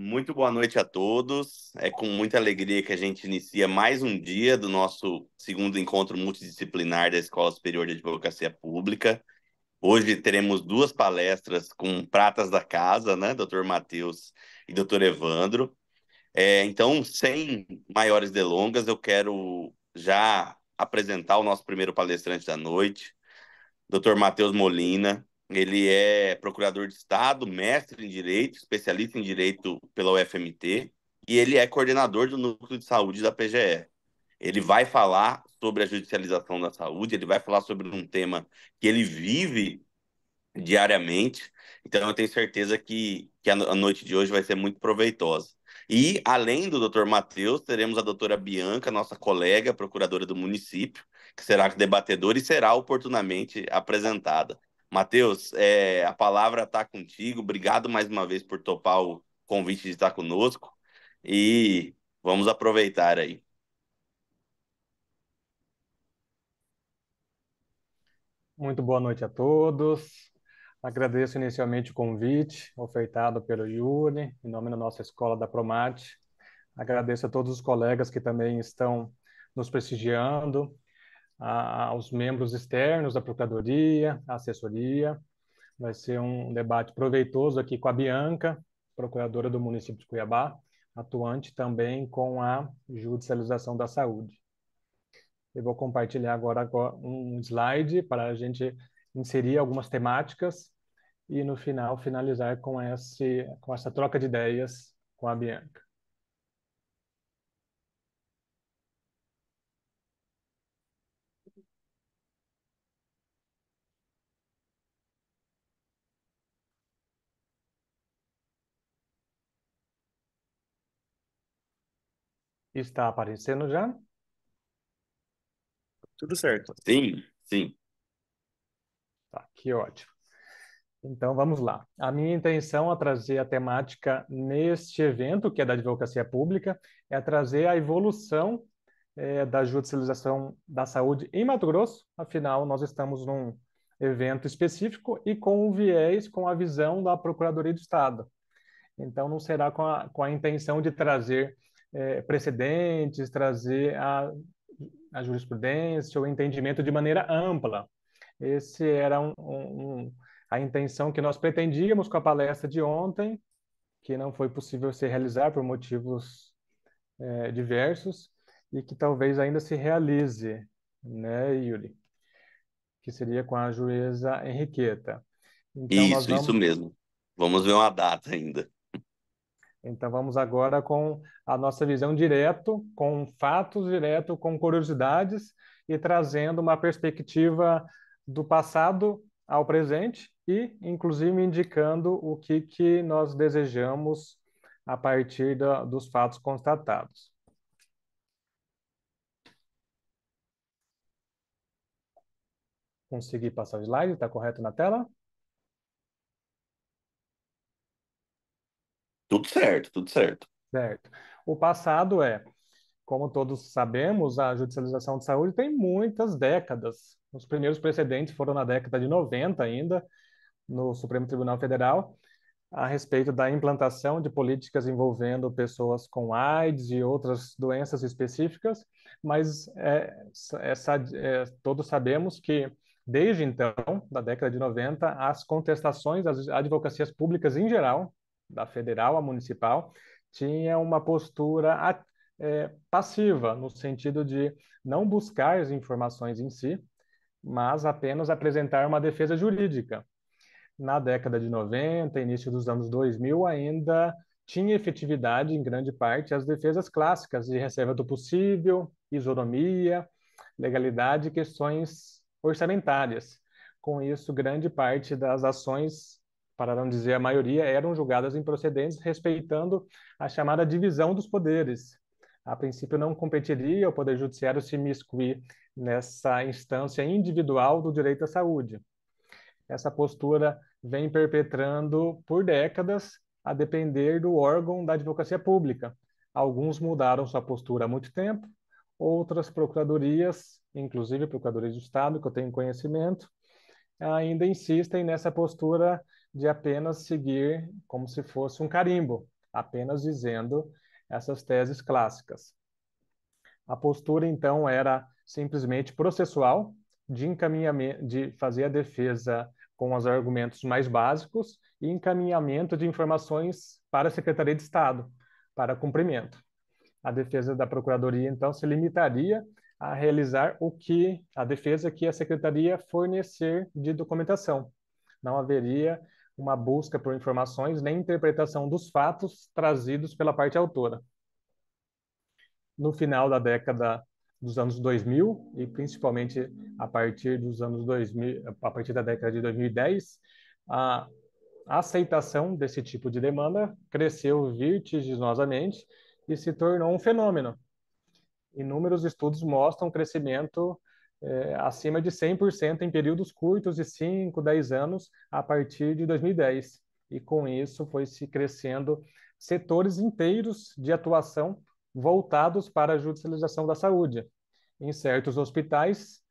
Muito boa noite a todos. É com muita alegria que a gente inicia mais um dia do nosso segundo encontro multidisciplinar da Escola Superior de Advocacia Pública. Hoje teremos duas palestras com pratas da casa, né, Dr. Matheus e Dr. Evandro. É, então, sem maiores delongas, eu quero já apresentar o nosso primeiro palestrante da noite, Dr. Matheus Molina, ele é procurador de Estado, mestre em Direito, especialista em Direito pela UFMT e ele é coordenador do Núcleo de Saúde da PGE. Ele vai falar sobre a judicialização da saúde, ele vai falar sobre um tema que ele vive diariamente. Então, eu tenho certeza que, que a noite de hoje vai ser muito proveitosa. E, além do doutor Matheus, teremos a doutora Bianca, nossa colega, procuradora do município, que será debatedora e será oportunamente apresentada. Matheus, é, a palavra está contigo. Obrigado mais uma vez por topar o convite de estar conosco. E vamos aproveitar aí. Muito boa noite a todos. Agradeço inicialmente o convite ofertado pelo Yuri, em nome da nossa escola da Promate. Agradeço a todos os colegas que também estão nos prestigiando a, aos membros externos da Procuradoria, a assessoria. Vai ser um debate proveitoso aqui com a Bianca, procuradora do município de Cuiabá, atuante também com a judicialização da saúde. Eu vou compartilhar agora um slide para a gente inserir algumas temáticas e no final finalizar com, esse, com essa troca de ideias com a Bianca. Está aparecendo já? Tudo certo. Sim, sim. Tá, que ótimo. Então vamos lá. A minha intenção a é trazer a temática neste evento, que é da advocacia pública, é trazer a evolução é, da judicialização da saúde em Mato Grosso. Afinal, nós estamos num evento específico e com o viés, com a visão da Procuradoria do Estado. Então, não será com a, com a intenção de trazer é, precedentes, trazer a, a, jurisprudência, o entendimento de maneira ampla. Esse era um, um, a intenção que nós pretendíamos com a palestra de ontem, que não foi possível se realizar por motivos é, diversos e que talvez ainda se realize, né, Yuri? Que seria com a juíza Henriqueta. Então, isso, vamos... isso mesmo. Vamos ver uma data ainda. Então vamos agora com a nossa visão direto, com fatos direto, com curiosidades e trazendo uma perspectiva do passado ao presente e, inclusive, indicando o que, que nós desejamos a partir da, dos fatos constatados. Consegui passar o slide? Está correto na tela? Tudo certo, tudo certo. Certo. O passado é, como todos sabemos, a judicialização de saúde tem muitas décadas. Os primeiros precedentes foram na década de 90 ainda, no Supremo Tribunal Federal, a respeito da implantação de políticas envolvendo pessoas com AIDS e outras doenças específicas, mas é, essa, é, é, todos sabemos que, desde então, da década de 90, as contestações as advocacias públicas em geral, da federal à municipal, tinha uma postura é, passiva, no sentido de não buscar as informações em si, mas apenas apresentar uma defesa jurídica. Na década de 90, início dos anos 2000, ainda tinha efetividade, em grande parte, as defesas clássicas de reserva do possível, isonomia, legalidade e questões orçamentárias. Com isso, grande parte das ações para não dizer a maioria, eram julgadas improcedentes, respeitando a chamada divisão dos poderes. A princípio, não competiria o Poder Judiciário se miscuir nessa instância individual do direito à saúde. Essa postura vem perpetrando por décadas, a depender do órgão da advocacia pública. Alguns mudaram sua postura há muito tempo, outras procuradorias, inclusive procuradorias do Estado, que eu tenho conhecimento, ainda insistem nessa postura de apenas seguir como se fosse um carimbo, apenas dizendo essas teses clássicas. A postura, então, era simplesmente processual, de, encaminhamento, de fazer a defesa com os argumentos mais básicos e encaminhamento de informações para a Secretaria de Estado, para cumprimento. A defesa da Procuradoria, então, se limitaria a realizar o que a defesa que a secretaria fornecer de documentação. Não haveria uma busca por informações nem interpretação dos fatos trazidos pela parte autora. No final da década dos anos 2000 e principalmente a partir dos anos 2000, a partir da década de 2010, a aceitação desse tipo de demanda cresceu vertiginosamente e se tornou um fenômeno. Inúmeros estudos mostram crescimento é, acima de 100% em períodos curtos de 5, 10 anos, a partir de 2010. E com isso foi se crescendo setores inteiros de atuação voltados para a judicialização da saúde. Em certos hospitais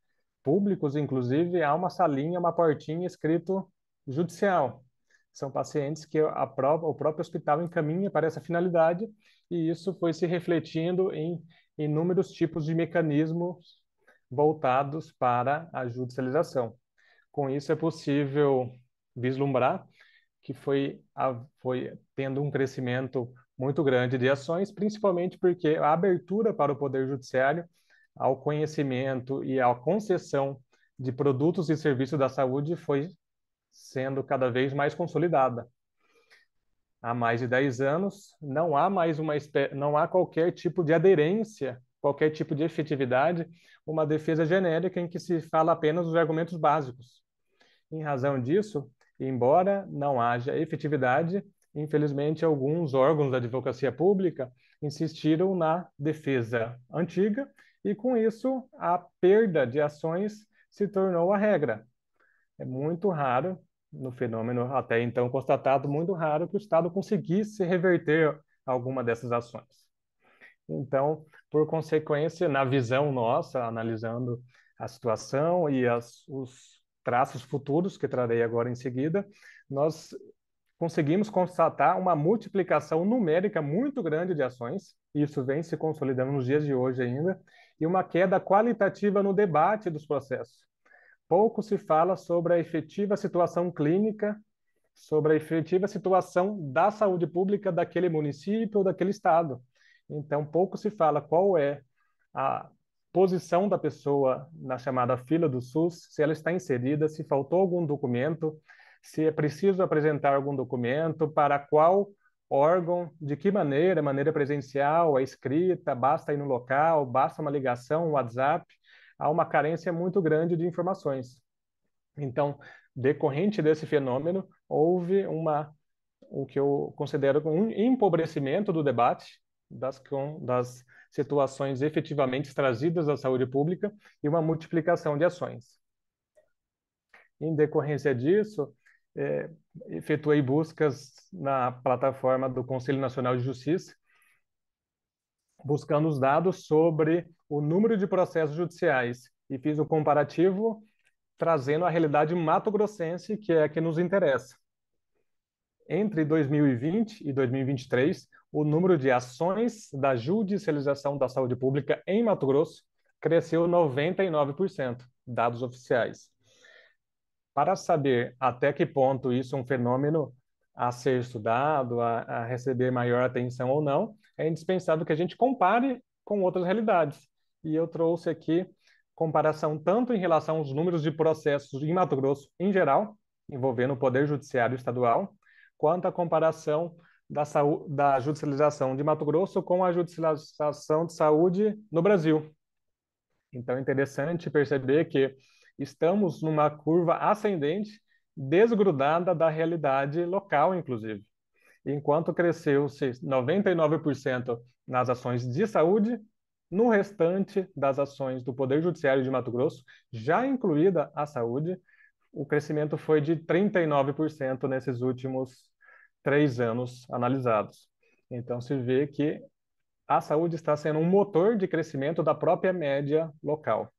públicos, inclusive, há uma salinha, uma portinha escrito judicial. São pacientes que própria, o próprio hospital encaminha para essa finalidade, e isso foi se refletindo em inúmeros tipos de mecanismos voltados para a judicialização. Com isso, é possível vislumbrar que foi, a, foi tendo um crescimento muito grande de ações, principalmente porque a abertura para o Poder Judiciário ao conhecimento e à concessão de produtos e serviços da saúde foi sendo cada vez mais consolidada. Há mais de 10 anos, não há mais uma não há qualquer tipo de aderência qualquer tipo de efetividade, uma defesa genérica em que se fala apenas os argumentos básicos. Em razão disso, embora não haja efetividade, infelizmente alguns órgãos da advocacia pública insistiram na defesa antiga e com isso a perda de ações se tornou a regra. É muito raro, no fenômeno até então constatado, muito raro que o Estado conseguisse reverter alguma dessas ações. Então, por consequência, na visão nossa, analisando a situação e as, os traços futuros que trarei agora em seguida, nós conseguimos constatar uma multiplicação numérica muito grande de ações, e isso vem se consolidando nos dias de hoje ainda, e uma queda qualitativa no debate dos processos. Pouco se fala sobre a efetiva situação clínica, sobre a efetiva situação da saúde pública daquele município ou daquele estado. Então, pouco se fala qual é a posição da pessoa na chamada fila do SUS, se ela está inserida, se faltou algum documento, se é preciso apresentar algum documento, para qual órgão, de que maneira, maneira presencial, é escrita, basta ir no local, basta uma ligação, um WhatsApp, há uma carência muito grande de informações. Então, decorrente desse fenômeno, houve uma o que eu considero um empobrecimento do debate das, das situações efetivamente trazidas à saúde pública e uma multiplicação de ações. Em decorrência disso, é, efetuei buscas na plataforma do Conselho Nacional de Justiça, buscando os dados sobre o número de processos judiciais e fiz o comparativo trazendo a realidade mato-grossense, que é a que nos interessa entre 2020 e 2023, o número de ações da judicialização da saúde pública em Mato Grosso cresceu 99%, dados oficiais. Para saber até que ponto isso é um fenômeno a ser estudado, a, a receber maior atenção ou não, é indispensável que a gente compare com outras realidades. E eu trouxe aqui comparação tanto em relação aos números de processos em Mato Grosso em geral, envolvendo o Poder Judiciário Estadual, quanto à comparação da, saúde, da judicialização de Mato Grosso com a judicialização de saúde no Brasil. Então, é interessante perceber que estamos numa curva ascendente, desgrudada da realidade local, inclusive. Enquanto cresceu-se 99% nas ações de saúde, no restante das ações do Poder Judiciário de Mato Grosso, já incluída a saúde, o crescimento foi de 39% nesses últimos três anos analisados. Então, se vê que a saúde está sendo um motor de crescimento da própria média local.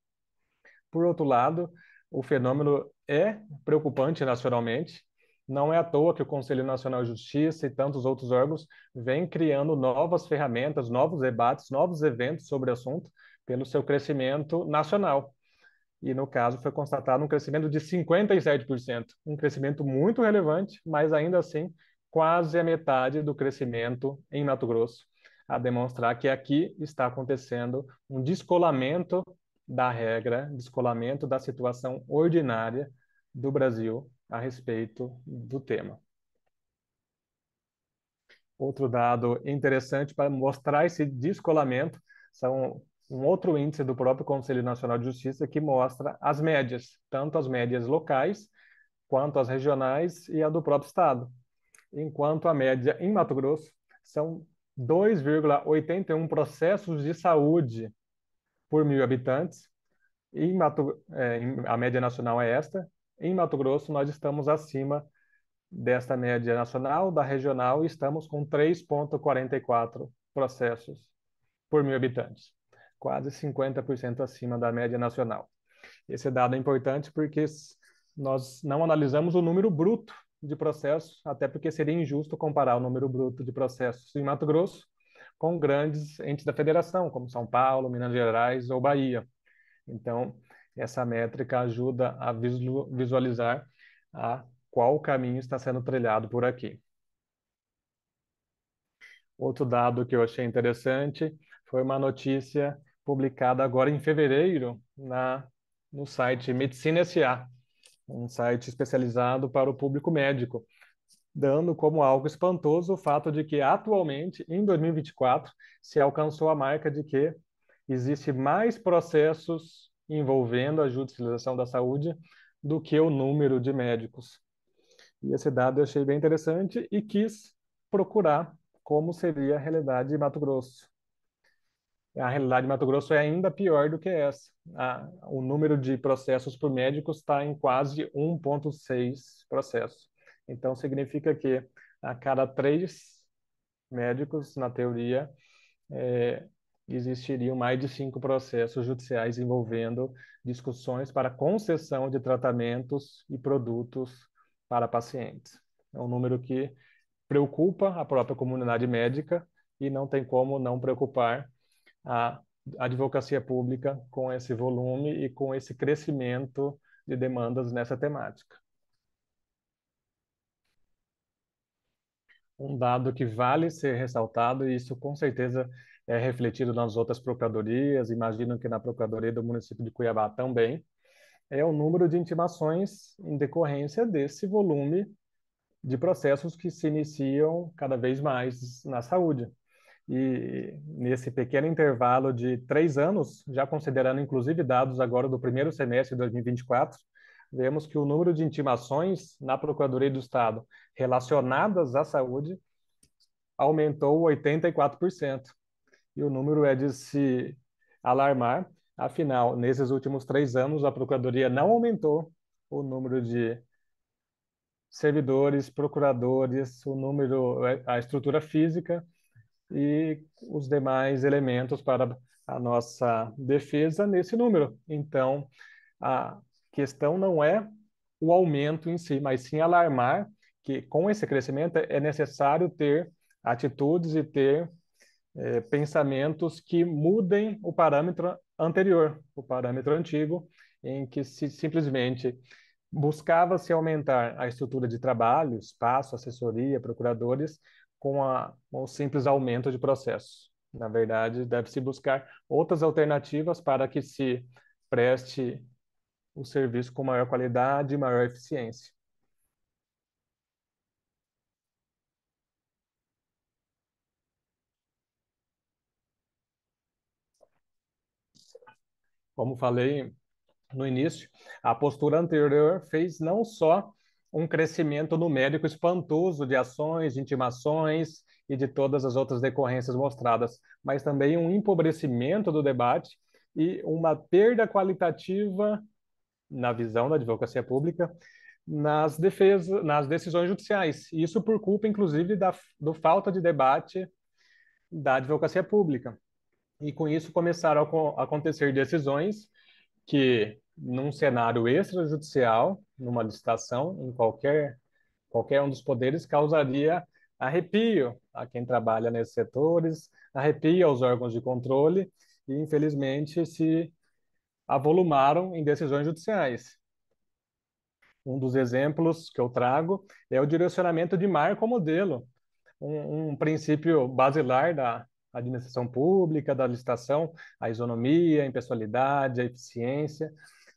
Por outro lado, o fenômeno é preocupante nacionalmente. Não é à toa que o Conselho Nacional de Justiça e tantos outros órgãos vêm criando novas ferramentas, novos debates, novos eventos sobre o assunto pelo seu crescimento nacional e no caso foi constatado um crescimento de 57%, um crescimento muito relevante, mas ainda assim quase a metade do crescimento em Mato Grosso, a demonstrar que aqui está acontecendo um descolamento da regra, descolamento da situação ordinária do Brasil a respeito do tema. Outro dado interessante para mostrar esse descolamento são um outro índice do próprio Conselho Nacional de Justiça que mostra as médias, tanto as médias locais quanto as regionais e a do próprio estado. Enquanto a média em Mato Grosso são 2,81 processos de saúde por mil habitantes. Em Mato, é, a média nacional é esta. Em Mato Grosso, nós estamos acima desta média nacional, da regional, e estamos com 3,44 processos por mil habitantes quase 50% acima da média nacional. Esse dado é importante porque nós não analisamos o número bruto de processos, até porque seria injusto comparar o número bruto de processos em Mato Grosso com grandes entes da federação, como São Paulo, Minas Gerais ou Bahia. Então, essa métrica ajuda a visualizar a qual caminho está sendo trilhado por aqui. Outro dado que eu achei interessante foi uma notícia publicada agora em fevereiro na, no site Medicina SA, um site especializado para o público médico, dando como algo espantoso o fato de que atualmente, em 2024, se alcançou a marca de que existe mais processos envolvendo a judicialização da saúde do que o número de médicos. E esse dado eu achei bem interessante e quis procurar como seria a realidade de Mato Grosso a realidade de Mato Grosso é ainda pior do que essa. A, o número de processos por médicos está em quase 1,6 processos. Então, significa que a cada três médicos, na teoria, é, existiriam mais de cinco processos judiciais envolvendo discussões para concessão de tratamentos e produtos para pacientes. É um número que preocupa a própria comunidade médica e não tem como não preocupar a advocacia pública com esse volume e com esse crescimento de demandas nessa temática. Um dado que vale ser ressaltado, e isso com certeza é refletido nas outras procuradorias, imagino que na Procuradoria do município de Cuiabá também, é o número de intimações em decorrência desse volume de processos que se iniciam cada vez mais na saúde. E nesse pequeno intervalo de três anos, já considerando inclusive dados agora do primeiro semestre de 2024, vemos que o número de intimações na Procuradoria do Estado relacionadas à saúde aumentou 84%. E o número é de se alarmar, afinal, nesses últimos três anos, a Procuradoria não aumentou o número de servidores, procuradores, o número, a estrutura física e os demais elementos para a nossa defesa nesse número. Então, a questão não é o aumento em si, mas sim alarmar que com esse crescimento é necessário ter atitudes e ter é, pensamentos que mudem o parâmetro anterior, o parâmetro antigo, em que se simplesmente buscava-se aumentar a estrutura de trabalho, espaço, assessoria, procuradores, com, a, o simples aumento de processos. Na verdade, deve-se buscar outras alternativas para que se preste o serviço com maior qualidade e maior eficiência. Como falei no início, a postura anterior fez não só um crescimento numérico espantoso de ações, de intimações e de todas as outras decorrências mostradas, mas também um empobrecimento do debate e uma perda qualitativa na visão da advocacia pública nas defesas, nas decisões judiciais. Isso por culpa, inclusive, da do falta de debate da advocacia pública. E com isso começaram a acontecer decisões que, num cenário extrajudicial, numa licitação em qualquer qualquer um dos poderes causaria arrepio a quem trabalha nesses setores, arrepio aos órgãos de controle e infelizmente se avolumaram em decisões judiciais. Um dos exemplos que eu trago é o direcionamento de marco ao modelo, um, um princípio basilar da administração pública, da licitação, a isonomia, a impessoalidade, a eficiência,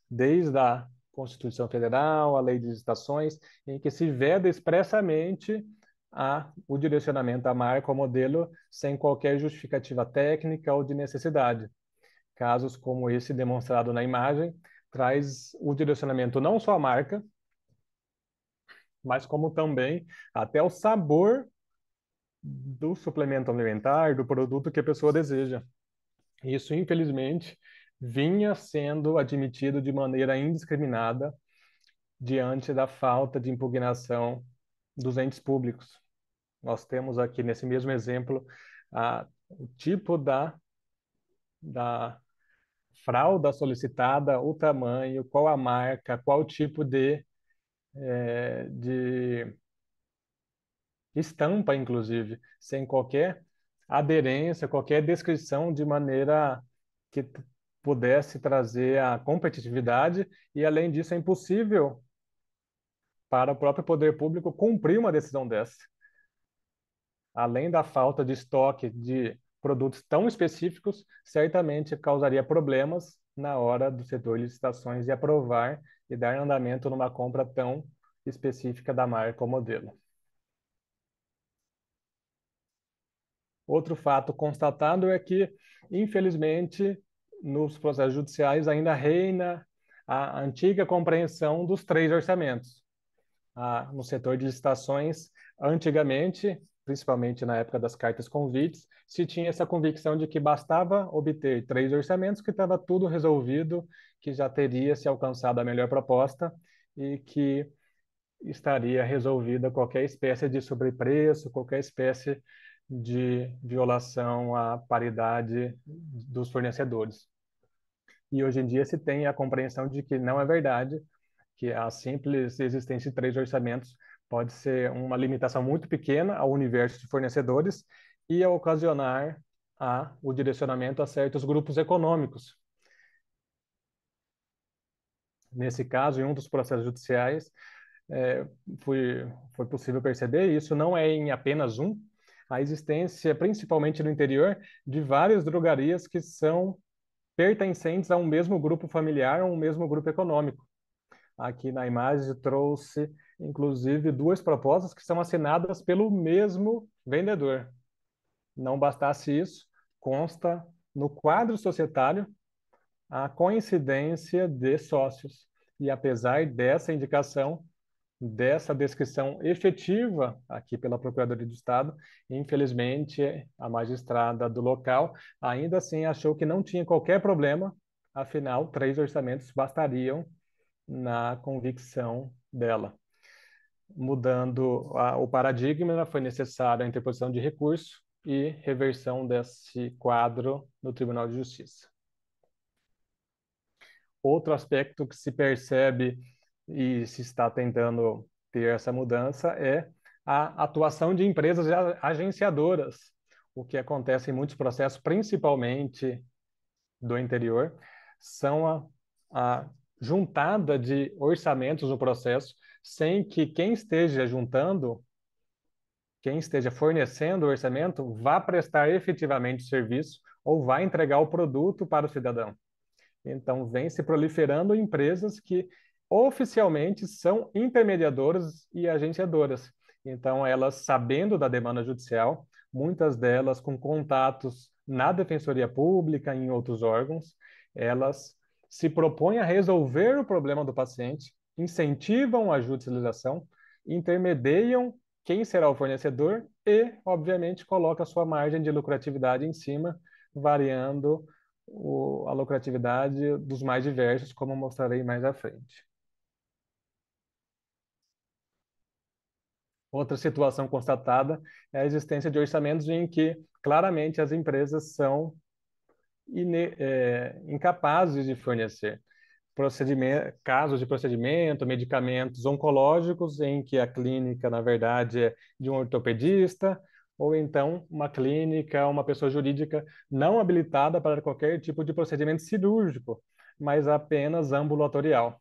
desde a Constituição Federal, a Lei de Licitações, em que se veda expressamente a, o direcionamento da marca ou modelo sem qualquer justificativa técnica ou de necessidade. Casos como esse demonstrado na imagem traz o direcionamento não só à marca, mas como também até o sabor do suplemento alimentar, do produto que a pessoa deseja. Isso, infelizmente, vinha sendo admitido de maneira indiscriminada diante da falta de impugnação dos entes públicos. Nós temos aqui nesse mesmo exemplo a, o tipo da, da fralda solicitada, o tamanho, qual a marca, qual tipo de, é, de estampa, inclusive, sem qualquer aderência, qualquer descrição de maneira que pudesse trazer a competitividade e, além disso, é impossível para o próprio poder público cumprir uma decisão dessa. Além da falta de estoque de produtos tão específicos, certamente causaria problemas na hora do setor de licitações e aprovar e dar andamento numa compra tão específica da marca ou modelo. Outro fato constatado é que, infelizmente, nos processos judiciais ainda reina a antiga compreensão dos três orçamentos. Ah, no setor de licitações, antigamente, principalmente na época das cartas convites, se tinha essa convicção de que bastava obter três orçamentos, que estava tudo resolvido, que já teria se alcançado a melhor proposta e que estaria resolvida qualquer espécie de sobrepreço, qualquer espécie de violação à paridade dos fornecedores e hoje em dia se tem a compreensão de que não é verdade, que a simples existência de três orçamentos pode ser uma limitação muito pequena ao universo de fornecedores e ocasionar a, o direcionamento a certos grupos econômicos. Nesse caso, em um dos processos judiciais, é, foi, foi possível perceber, e isso não é em apenas um, a existência, principalmente no interior, de várias drogarias que são pertencentes a um mesmo grupo familiar ou um mesmo grupo econômico. Aqui na imagem trouxe, inclusive, duas propostas que são assinadas pelo mesmo vendedor. Não bastasse isso, consta no quadro societário a coincidência de sócios. E apesar dessa indicação, dessa descrição efetiva aqui pela Procuradoria do Estado. Infelizmente, a magistrada do local ainda assim achou que não tinha qualquer problema, afinal, três orçamentos bastariam na convicção dela. Mudando a, o paradigma, foi necessária a interposição de recurso e reversão desse quadro no Tribunal de Justiça. Outro aspecto que se percebe e se está tentando ter essa mudança é a atuação de empresas agenciadoras, o que acontece em muitos processos, principalmente do interior, são a, a juntada de orçamentos no processo, sem que quem esteja juntando, quem esteja fornecendo o orçamento, vá prestar efetivamente o serviço ou vá entregar o produto para o cidadão. Então, vem se proliferando empresas que oficialmente são intermediadoras e agenciadoras. Então, elas, sabendo da demanda judicial, muitas delas com contatos na Defensoria Pública, em outros órgãos, elas se propõem a resolver o problema do paciente, incentivam a judicialização, intermediam quem será o fornecedor e, obviamente, coloca a sua margem de lucratividade em cima, variando o, a lucratividade dos mais diversos, como mostrarei mais à frente. Outra situação constatada é a existência de orçamentos em que claramente as empresas são é, incapazes de fornecer casos de procedimento, medicamentos oncológicos, em que a clínica, na verdade, é de um ortopedista, ou então uma clínica, uma pessoa jurídica não habilitada para qualquer tipo de procedimento cirúrgico, mas apenas ambulatorial.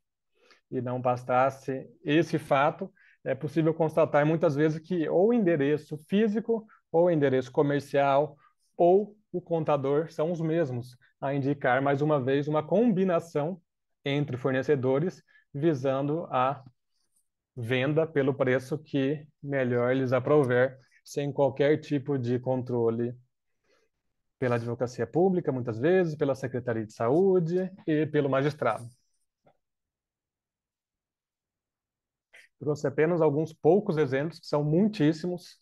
E não bastasse esse fato, é possível constatar muitas vezes que ou o endereço físico, ou o endereço comercial, ou o contador são os mesmos, a indicar mais uma vez uma combinação entre fornecedores visando a venda pelo preço que melhor lhes aprover, sem qualquer tipo de controle pela advocacia pública, muitas vezes, pela Secretaria de Saúde e pelo magistrado. Trouxe apenas alguns poucos exemplos, que são muitíssimos,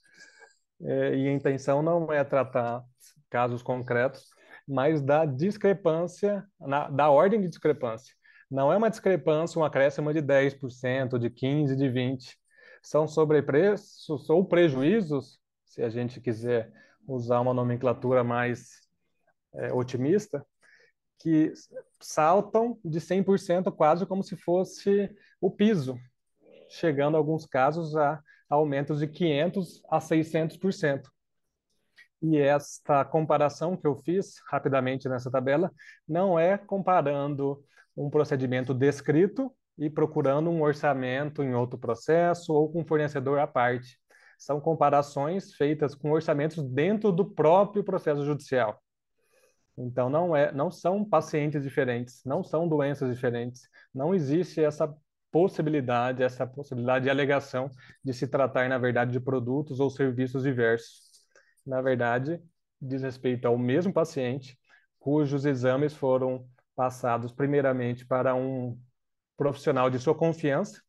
é, e a intenção não é tratar casos concretos, mas da discrepância, na, da ordem de discrepância. Não é uma discrepância, um acréscimo de 10%, de 15%, de 20%. São sobrepreços ou prejuízos, se a gente quiser usar uma nomenclatura mais é, otimista, que saltam de 100% quase como se fosse o piso chegando em alguns casos a aumentos de 500 a 600%. E esta comparação que eu fiz rapidamente nessa tabela não é comparando um procedimento descrito e procurando um orçamento em outro processo ou com um fornecedor à parte. São comparações feitas com orçamentos dentro do próprio processo judicial. Então não é, não são pacientes diferentes, não são doenças diferentes, não existe essa possibilidade, essa possibilidade de alegação de se tratar, na verdade, de produtos ou serviços diversos. Na verdade, diz respeito ao mesmo paciente, cujos exames foram passados primeiramente para um profissional de sua confiança.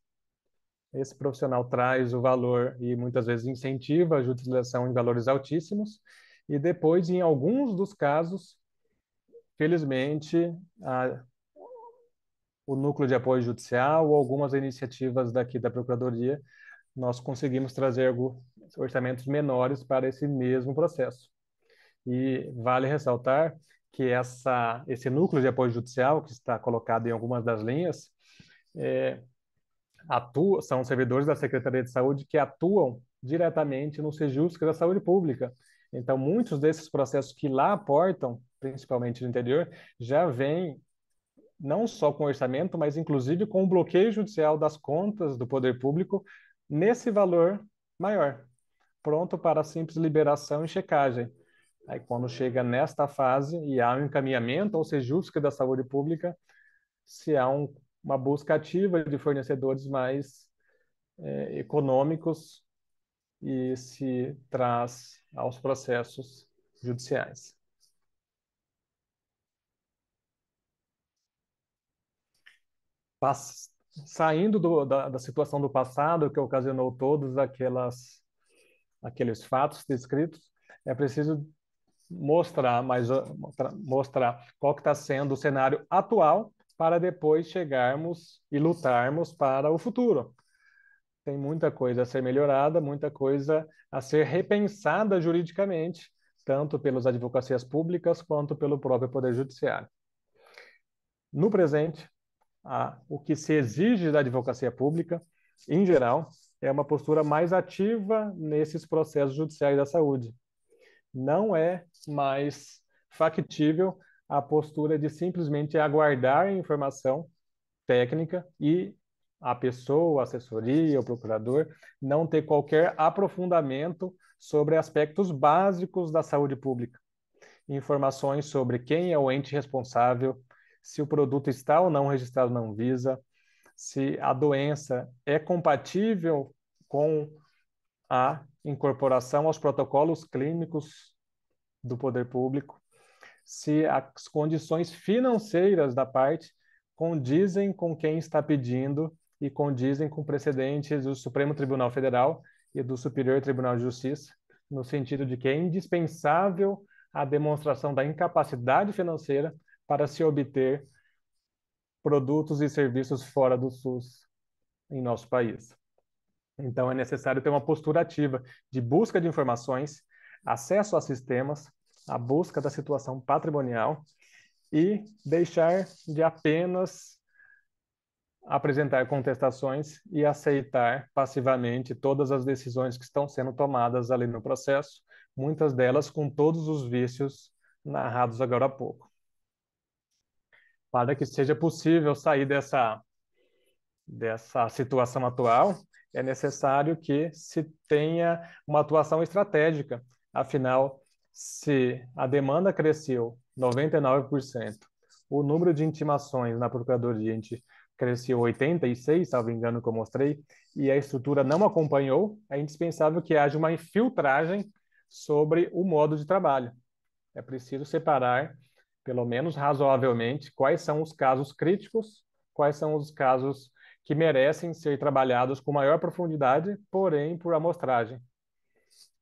Esse profissional traz o valor e muitas vezes incentiva a utilização em valores altíssimos. E depois, em alguns dos casos, felizmente, a o núcleo de apoio judicial ou algumas iniciativas daqui da Procuradoria, nós conseguimos trazer orçamentos menores para esse mesmo processo. E vale ressaltar que essa, esse núcleo de apoio judicial, que está colocado em algumas das linhas, é, atua, são servidores da Secretaria de Saúde que atuam diretamente no SEJUS, que da saúde pública. Então, muitos desses processos que lá aportam, principalmente no interior, já vêm não só com o orçamento, mas inclusive com o bloqueio judicial das contas do poder público nesse valor maior, pronto para simples liberação e checagem. Aí, quando chega nesta fase e há um encaminhamento, ou seja, justo da saúde pública, se há um, uma busca ativa de fornecedores mais é, econômicos e se traz aos processos judiciais. saindo do, da, da, situação do passado que ocasionou todos aquelas, aqueles fatos descritos, é preciso mostrar, mas, mostrar qual que está sendo o cenário atual para depois chegarmos e lutarmos para o futuro. Tem muita coisa a ser melhorada, muita coisa a ser repensada juridicamente, tanto pelas advocacias públicas quanto pelo próprio Poder Judiciário. No presente, a, o que se exige da advocacia pública, em geral, é uma postura mais ativa nesses processos judiciais da saúde. Não é mais factível a postura de simplesmente aguardar informação técnica e a pessoa, a assessoria, o procurador, não ter qualquer aprofundamento sobre aspectos básicos da saúde pública. Informações sobre quem é o ente responsável, se o produto está ou não registrado na Anvisa, se a doença é compatível com a incorporação aos protocolos clínicos do poder público, se as condições financeiras da parte condizem com quem está pedindo e condizem com precedentes do Supremo Tribunal Federal e do Superior Tribunal de Justiça, no sentido de que é indispensável a demonstração da incapacidade financeira para se obter produtos e serviços fora do SUS em nosso país. Então, é necessário ter uma postura ativa de busca de informações, acesso a sistemas, a busca da situação patrimonial e deixar de apenas apresentar contestações e aceitar passivamente todas as decisões que estão sendo tomadas ali no processo, muitas delas com todos os vícios narrados agora há pouco para que seja possível sair dessa, dessa situação atual, é necessário que se tenha uma atuação estratégica. Afinal, se a demanda cresceu 99%, o número de intimações na Procuradoria cresceu 86, salvo engano que eu mostrei, e a estrutura não acompanhou, é indispensável que haja uma infiltragem sobre o modo de trabalho. É preciso separar pelo menos razoavelmente, quais são os casos críticos, quais são os casos que merecem ser trabalhados com maior profundidade, porém por amostragem.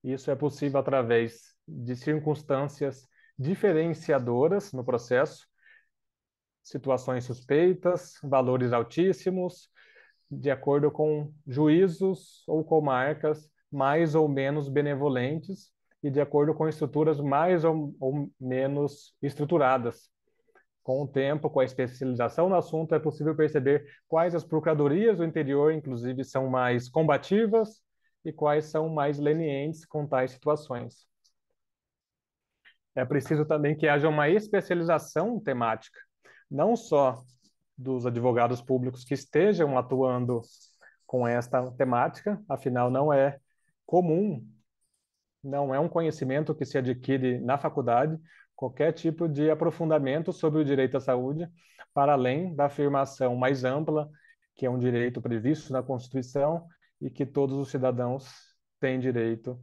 Isso é possível através de circunstâncias diferenciadoras no processo, situações suspeitas, valores altíssimos, de acordo com juízos ou comarcas mais ou menos benevolentes e de acordo com estruturas mais ou, ou menos estruturadas. Com o tempo, com a especialização no assunto, é possível perceber quais as procuradorias do interior, inclusive, são mais combativas e quais são mais lenientes com tais situações. É preciso também que haja uma especialização temática, não só dos advogados públicos que estejam atuando com esta temática, afinal, não é comum não é um conhecimento que se adquire na faculdade, qualquer tipo de aprofundamento sobre o direito à saúde, para além da afirmação mais ampla, que é um direito previsto na Constituição e que todos os cidadãos têm direito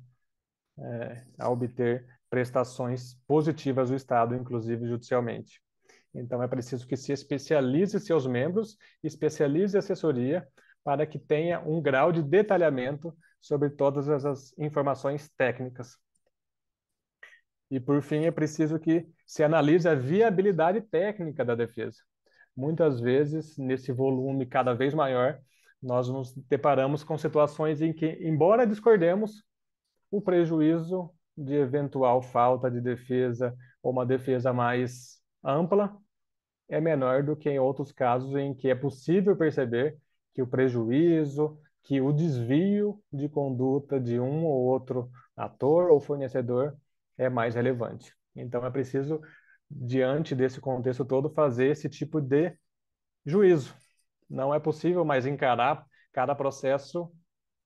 é, a obter prestações positivas do Estado, inclusive judicialmente. Então, é preciso que se especialize seus membros, especialize a assessoria, para que tenha um grau de detalhamento sobre todas as informações técnicas. E, por fim, é preciso que se analise a viabilidade técnica da defesa. Muitas vezes, nesse volume cada vez maior, nós nos deparamos com situações em que, embora discordemos, o prejuízo de eventual falta de defesa ou uma defesa mais ampla é menor do que em outros casos em que é possível perceber que o prejuízo que o desvio de conduta de um ou outro ator ou fornecedor é mais relevante. Então é preciso, diante desse contexto todo, fazer esse tipo de juízo. Não é possível mais encarar cada processo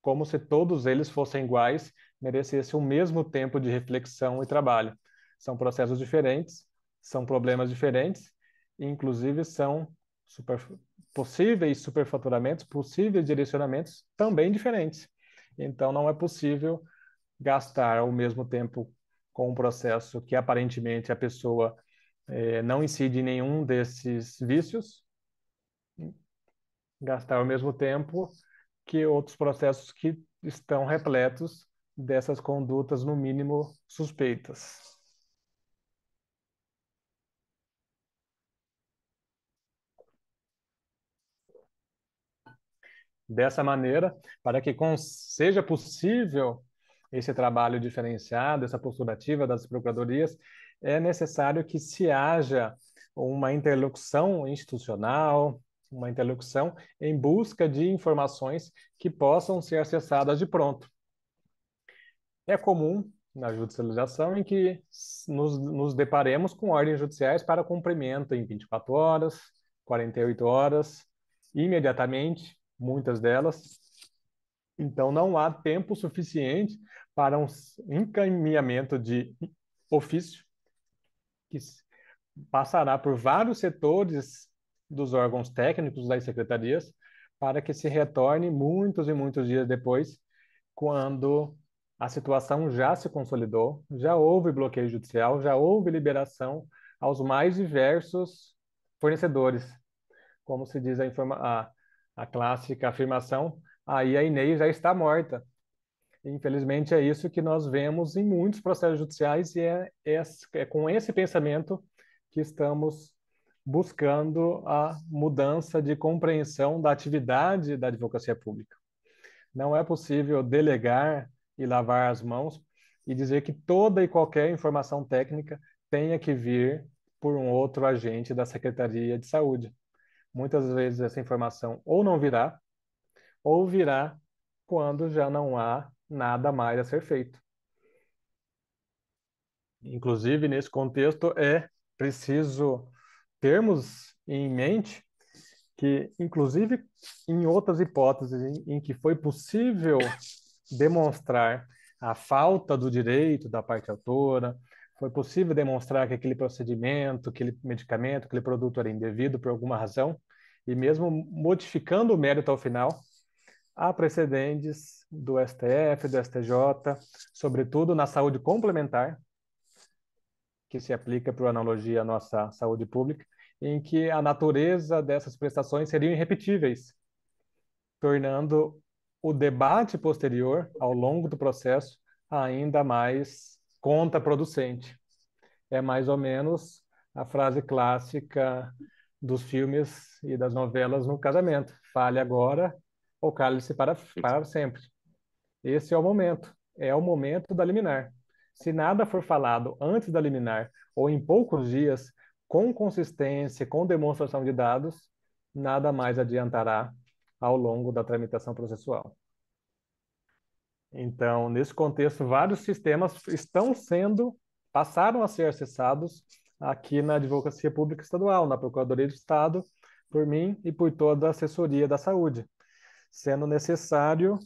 como se todos eles fossem iguais, merecessem o mesmo tempo de reflexão e trabalho. São processos diferentes, são problemas diferentes, e inclusive são super, possíveis superfaturamentos, possíveis direcionamentos também diferentes. Então, não é possível gastar o mesmo tempo com um processo que aparentemente a pessoa eh, não incide em nenhum desses vícios, gastar o mesmo tempo que outros processos que estão repletos dessas condutas, no mínimo, suspeitas. dessa maneira, para que seja possível esse trabalho diferenciado, essa postura ativa das procuradorias, é necessário que se haja uma interlocução institucional, uma interlocução em busca de informações que possam ser acessadas de pronto. É comum na judicialização em que nos, nos deparemos com ordens judiciais para cumprimento em 24 horas, 48 horas, imediatamente, muitas delas. Então, não há tempo suficiente para um encaminhamento de ofício que passará por vários setores dos órgãos técnicos das secretarias para que se retorne muitos e muitos dias depois, quando a situação já se consolidou, já houve bloqueio judicial, já houve liberação aos mais diversos fornecedores, como se diz a, informação a clássica afirmação, aí a Inês já está morta. Infelizmente, é isso que nós vemos em muitos processos judiciais e é, é, é com esse pensamento que estamos buscando a mudança de compreensão da atividade da advocacia pública. Não é possível delegar e lavar as mãos e dizer que toda e qualquer informação técnica tenha que vir por um outro agente da Secretaria de Saúde. Muitas vezes essa informação ou não virá, ou virá quando já não há nada mais a ser feito. Inclusive, nesse contexto, é preciso termos em mente que, inclusive, em outras hipóteses em, em que foi possível demonstrar a falta do direito da parte autora, foi possível demonstrar que aquele procedimento, aquele medicamento, aquele produto era indevido por alguma razão, e mesmo modificando o mérito ao final, há precedentes do STF, do STJ, sobretudo na saúde complementar, que se aplica por analogia à nossa saúde pública, em que a natureza dessas prestações seriam irrepetíveis, tornando o debate posterior ao longo do processo ainda mais contraproducente. É mais ou menos a frase clássica dos filmes e das novelas no casamento: fale agora ou cale-se para, para sempre. Esse é o momento, é o momento da liminar. Se nada for falado antes da liminar ou em poucos dias, com consistência, com demonstração de dados, nada mais adiantará ao longo da tramitação processual. Então, nesse contexto, vários sistemas estão sendo, passaram a ser acessados aqui na Advocacia Pública Estadual, na Procuradoria do Estado, por mim e por toda a assessoria da saúde, sendo necessário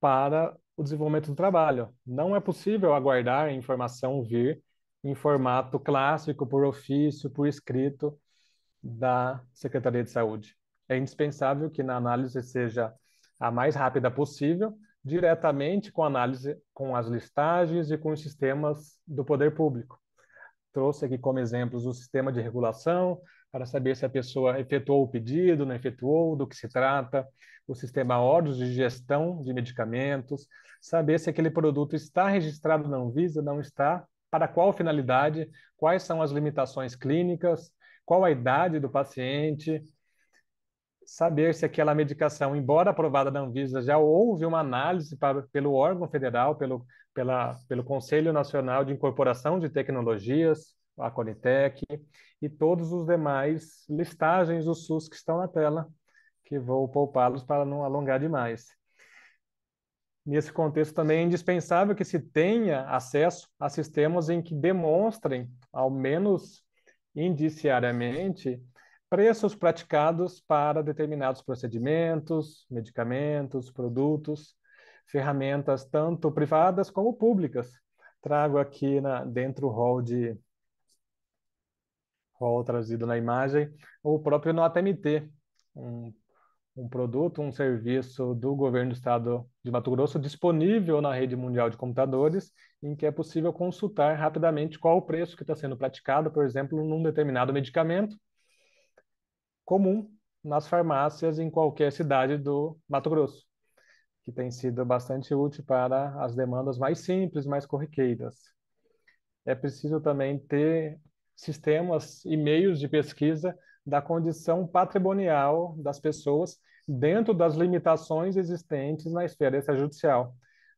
para o desenvolvimento do trabalho. Não é possível aguardar a informação vir em formato clássico, por ofício, por escrito da Secretaria de Saúde. É indispensável que na análise seja a mais rápida possível, diretamente com análise com as listagens e com os sistemas do poder público. Trouxe aqui como exemplos o sistema de regulação, para saber se a pessoa efetuou o pedido, não efetuou, do que se trata, o sistema ordens de gestão de medicamentos, saber se aquele produto está registrado na Anvisa, não está, para qual finalidade, quais são as limitações clínicas, qual a idade do paciente, saber se aquela medicação, embora aprovada na Anvisa, já houve uma análise para, pelo órgão federal, pelo, pela, pelo Conselho Nacional de Incorporação de Tecnologias, a Conitec, e todos os demais listagens do SUS que estão na tela, que vou poupá-los para não alongar demais. Nesse contexto, também é indispensável que se tenha acesso a sistemas em que demonstrem, ao menos indiciariamente, preços praticados para determinados procedimentos, medicamentos, produtos, ferramentas tanto privadas como públicas. Trago aqui na, dentro o hall de rol trazido na imagem o próprio nota um, um produto, um serviço do governo do estado de Mato Grosso disponível na rede mundial de computadores, em que é possível consultar rapidamente qual o preço que está sendo praticado, por exemplo, num determinado medicamento comum nas farmácias em qualquer cidade do Mato Grosso, que tem sido bastante útil para as demandas mais simples, mais corriqueiras. É preciso também ter sistemas e meios de pesquisa da condição patrimonial das pessoas dentro das limitações existentes na esfera extrajudicial.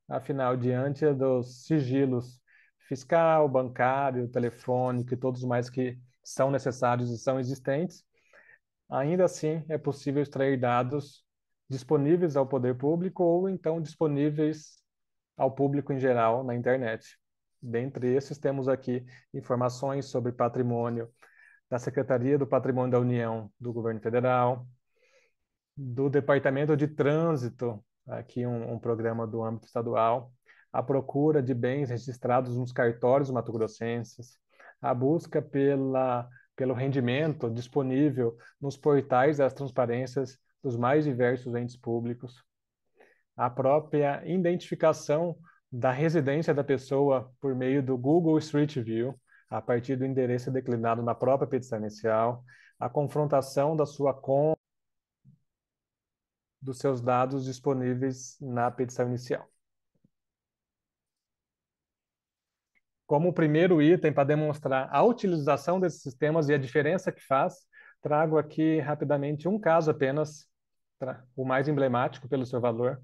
Afinal, diante dos sigilos fiscal, bancário, telefônico e todos mais que são necessários e são existentes, ainda assim é possível extrair dados disponíveis ao poder público ou então disponíveis ao público em geral na internet. Dentre esses, temos aqui informações sobre patrimônio da Secretaria do Patrimônio da União do Governo Federal, do Departamento de Trânsito, aqui um, um programa do âmbito estadual, a procura de bens registrados nos cartórios mato-grossenses, a busca pela pelo rendimento disponível nos portais das transparências dos mais diversos entes públicos. A própria identificação da residência da pessoa por meio do Google Street View, a partir do endereço declinado na própria petição inicial, a confrontação da sua conta dos seus dados disponíveis na petição inicial. Como primeiro item para demonstrar a utilização desses sistemas e a diferença que faz, trago aqui rapidamente um caso apenas, o mais emblemático pelo seu valor,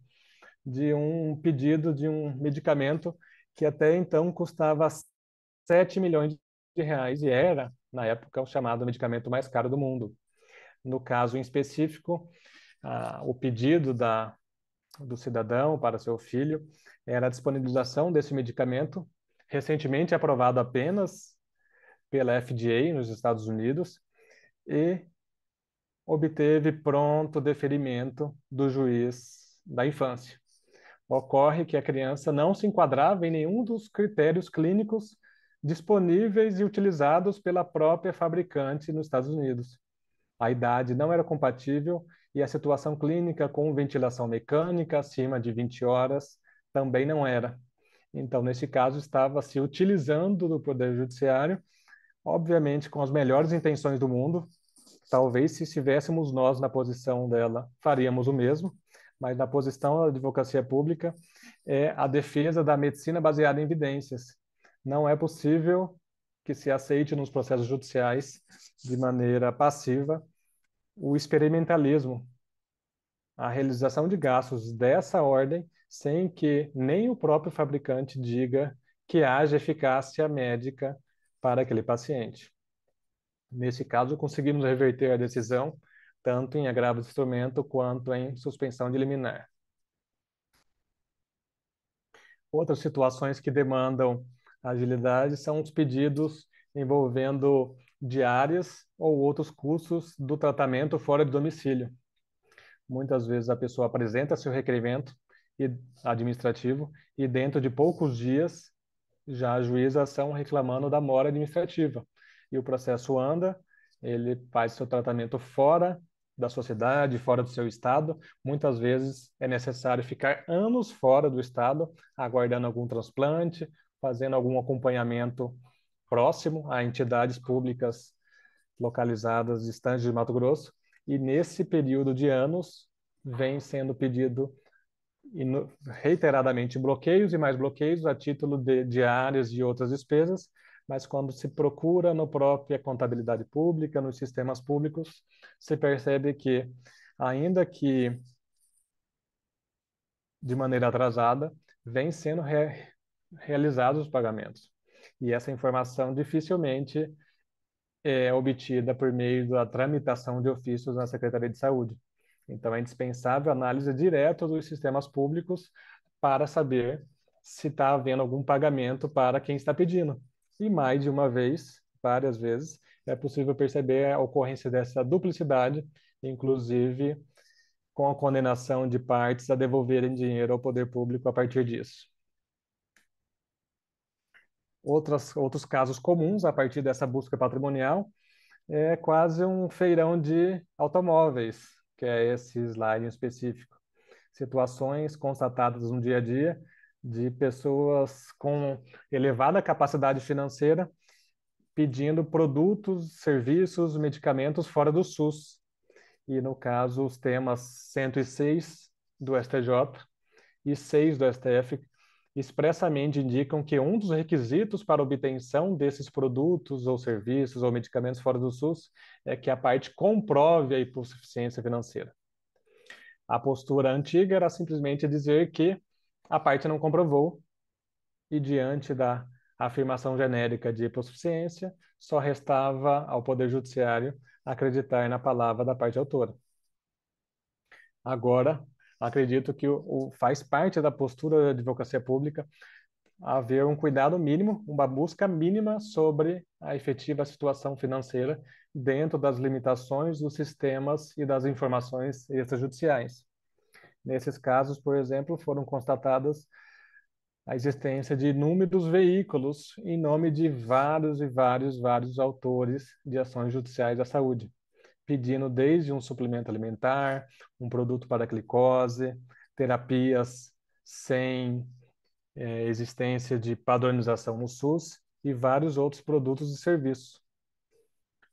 de um pedido de um medicamento que até então custava 7 milhões de reais e era, na época, o chamado medicamento mais caro do mundo. No caso em específico, ah, o pedido da, do cidadão para seu filho era a disponibilização desse medicamento recentemente aprovado apenas pela FDA nos Estados Unidos e obteve pronto deferimento do juiz da infância. Ocorre que a criança não se enquadrava em nenhum dos critérios clínicos disponíveis e utilizados pela própria fabricante nos Estados Unidos. A idade não era compatível e a situação clínica com ventilação mecânica acima de 20 horas também não era. Então, nesse caso, estava se utilizando do Poder Judiciário, obviamente com as melhores intenções do mundo. Talvez, se estivéssemos nós na posição dela, faríamos o mesmo, mas na posição da advocacia pública é a defesa da medicina baseada em evidências. Não é possível que se aceite nos processos judiciais, de maneira passiva, o experimentalismo, a realização de gastos dessa ordem sem que nem o próprio fabricante diga que haja eficácia médica para aquele paciente. Nesse caso, conseguimos reverter a decisão, tanto em agravo de instrumento quanto em suspensão de liminar. Outras situações que demandam agilidade são os pedidos envolvendo diárias ou outros custos do tratamento fora de domicílio. Muitas vezes a pessoa apresenta seu requerimento administrativo e dentro de poucos dias já juíza ação reclamando da mora administrativa. E o processo anda, ele faz seu tratamento fora da sociedade, fora do seu estado. Muitas vezes é necessário ficar anos fora do estado, aguardando algum transplante, fazendo algum acompanhamento próximo a entidades públicas localizadas distantes de Mato Grosso. E nesse período de anos, vem sendo pedido reiteradamente bloqueios e mais bloqueios a título de, áreas e outras despesas, mas quando se procura na própria contabilidade pública, nos sistemas públicos, se percebe que, ainda que de maneira atrasada, vem sendo re realizados os pagamentos. E essa informação dificilmente é obtida por meio da tramitação de ofícios na Secretaria de Saúde. Então, é indispensável a análise direta dos sistemas públicos para saber se está havendo algum pagamento para quem está pedindo. E mais de uma vez, várias vezes, é possível perceber a ocorrência dessa duplicidade, inclusive com a condenação de partes a devolverem dinheiro ao poder público a partir disso. Outras, outros casos comuns a partir dessa busca patrimonial é quase um feirão de automóveis, que é esse slide em específico. Situações constatadas no dia a dia de pessoas com elevada capacidade financeira pedindo produtos, serviços, medicamentos fora do SUS. E, no caso, os temas 106 do STJ e 6 do STF expressamente indicam que um dos requisitos para obtenção desses produtos ou serviços ou medicamentos fora do SUS é que a parte comprove a hipossuficiência financeira. A postura antiga era simplesmente dizer que a parte não comprovou e diante da afirmação genérica de hipossuficiência, só restava ao Poder Judiciário acreditar na palavra da parte autora. Agora, acredito que o, o, faz parte da postura da advocacia pública haver um cuidado mínimo, uma busca mínima sobre a efetiva situação financeira dentro das limitações dos sistemas e das informações extrajudiciais. Nesses casos, por exemplo, foram constatadas a existência de inúmeros veículos em nome de vários e vários, vários autores de ações judiciais da saúde pedindo desde um suplemento alimentar, um produto para a glicose, terapias sem é, existência de padronização no SUS e vários outros produtos e serviços.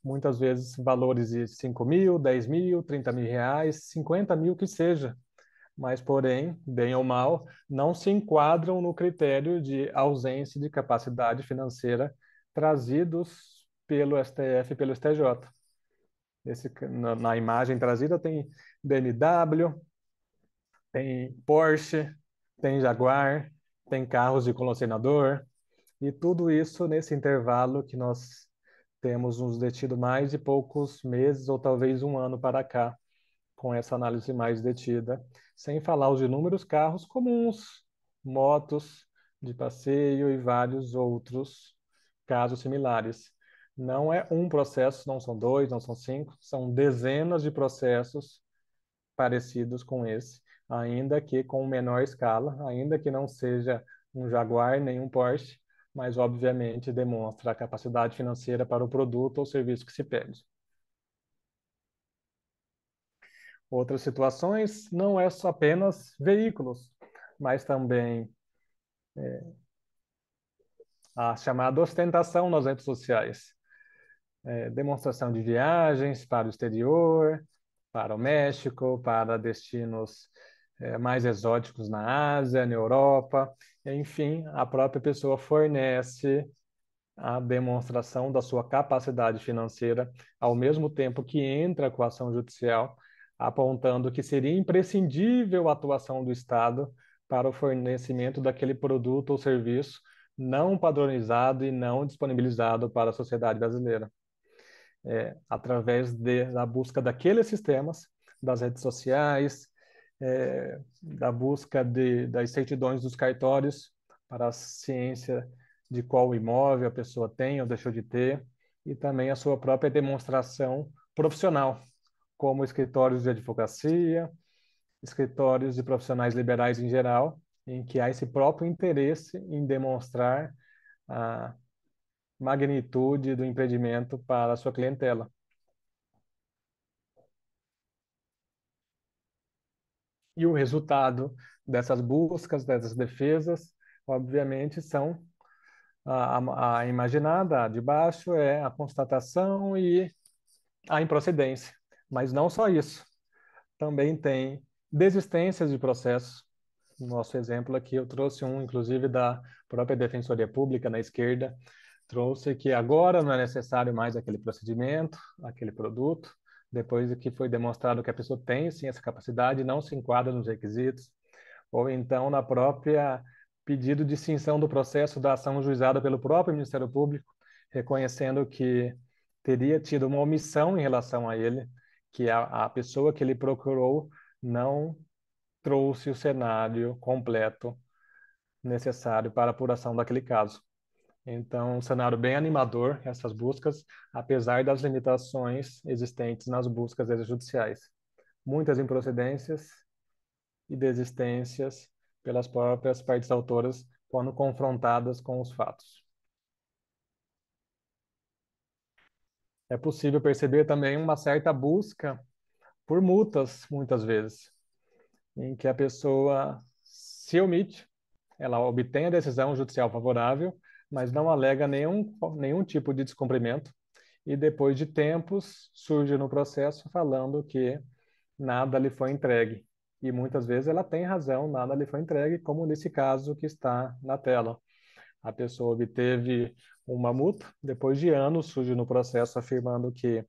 Muitas vezes valores de 5 mil, 10 mil, 30 mil reais, 50 mil que seja, mas porém, bem ou mal, não se enquadram no critério de ausência de capacidade financeira trazidos pelo STF e pelo STJ na, na imagem trazida tem BMW, tem Porsche, tem Jaguar, tem carros de colisionador, e tudo isso nesse intervalo que nós temos nos detido mais de poucos meses ou talvez um ano para cá, com essa análise mais detida, sem falar os inúmeros carros comuns, motos de passeio e vários outros casos similares. Não é um processo, não são dois, não são cinco, são dezenas de processos parecidos com esse, ainda que com menor escala, ainda que não seja um Jaguar nem um Porsche, mas obviamente demonstra a capacidade financeira para o produto ou serviço que se pede. Outras situações não é só apenas veículos, mas também é, a chamada ostentação nas redes sociais é, demonstração de viagens para o exterior, para o México, para destinos é, mais exóticos na Ásia, na Europa, enfim, a própria pessoa fornece a demonstração da sua capacidade financeira ao mesmo tempo que entra com a ação judicial, apontando que seria imprescindível a atuação do Estado para o fornecimento daquele produto ou serviço não padronizado e não disponibilizado para a sociedade brasileira é, através de, da busca daqueles sistemas, das redes sociais, é, da busca de, das certidões dos cartórios para a ciência de qual imóvel a pessoa tem ou deixou de ter, e também a sua própria demonstração profissional, como escritórios de advocacia, escritórios de profissionais liberais em geral, em que há esse próprio interesse em demonstrar a magnitude do empreendimento para a sua clientela. E o resultado dessas buscas, dessas defesas, obviamente, são a, a imaginada a de baixo é a constatação e a improcedência. Mas não só isso. Também tem desistências de processo. No nosso exemplo aqui, eu trouxe um, inclusive, da própria Defensoria Pública na esquerda, trouxe que agora não é necessário mais aquele procedimento, aquele produto, depois que foi demonstrado que a pessoa tem sim essa capacidade, não se enquadra nos requisitos, ou então na própria pedido de extinção do processo da ação juizada pelo próprio Ministério Público, reconhecendo que teria tido uma omissão em relação a ele, que a, a pessoa que ele procurou não trouxe o cenário completo necessário para a apuração daquele caso. Então, um cenário bem animador essas buscas, apesar das limitações existentes nas buscas judiciais Muitas improcedências e desistências pelas próprias partes autoras quando confrontadas com os fatos. É possível perceber também uma certa busca por multas, muitas vezes, em que a pessoa se omite, ela obtém a decisão judicial favorável, mas não alega nenhum, nenhum tipo de descumprimento. E depois de tempos, surge no processo falando que nada lhe foi entregue. E muitas vezes ela tem razão, nada lhe foi entregue, como nesse caso que está na tela. A pessoa obteve uma multa, depois de anos surge no processo afirmando que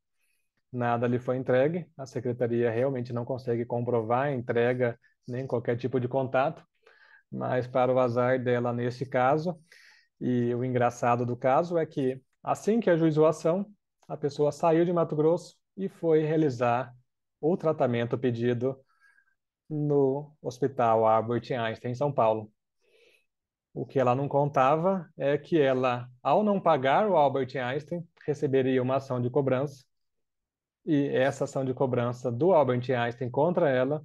nada lhe foi entregue, a secretaria realmente não consegue comprovar a entrega nem qualquer tipo de contato, mas para o azar dela nesse caso, e o engraçado do caso é que, assim que ajuizou a ação, a pessoa saiu de Mato Grosso e foi realizar o tratamento pedido no Hospital Albert Einstein, em São Paulo. O que ela não contava é que ela, ao não pagar o Albert Einstein, receberia uma ação de cobrança. E essa ação de cobrança do Albert Einstein contra ela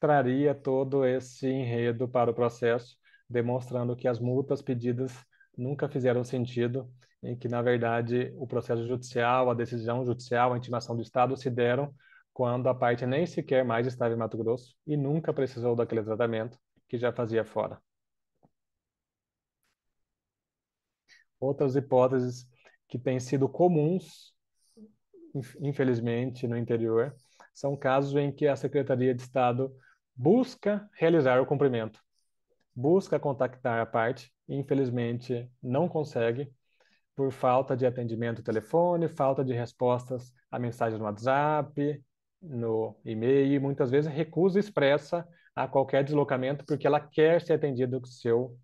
traria todo esse enredo para o processo, demonstrando que as multas pedidas nunca fizeram sentido, em que, na verdade, o processo judicial, a decisão judicial, a intimação do Estado se deram quando a parte nem sequer mais estava em Mato Grosso e nunca precisou daquele tratamento que já fazia fora. Outras hipóteses que têm sido comuns, infelizmente, no interior, são casos em que a Secretaria de Estado busca realizar o cumprimento busca contactar a parte, infelizmente não consegue por falta de atendimento ao telefone, falta de respostas a mensagens no WhatsApp, no e-mail, muitas vezes recusa expressa a qualquer deslocamento porque ela quer ser atendida com seu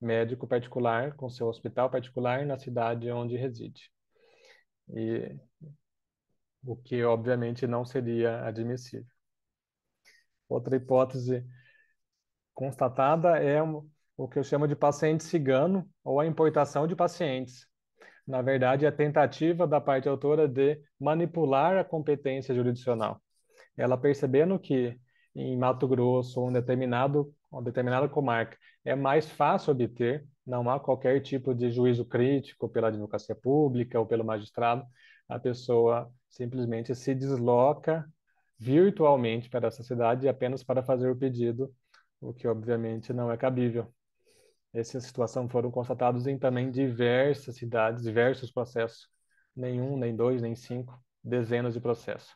médico particular, com seu hospital particular na cidade onde reside. E o que obviamente não seria admissível. Outra hipótese constatada é o que eu chamo de paciente cigano ou a importação de pacientes. Na verdade, é a tentativa da parte autora de manipular a competência jurisdicional. Ela percebendo que em Mato Grosso um determinado, uma determinada comarca é mais fácil obter, não há qualquer tipo de juízo crítico pela advocacia pública ou pelo magistrado, a pessoa simplesmente se desloca virtualmente para essa cidade apenas para fazer o pedido o que obviamente não é cabível. Essa situação foram constatados em também diversas cidades, diversos processos, nenhum, nem dois, nem cinco, dezenas de processos.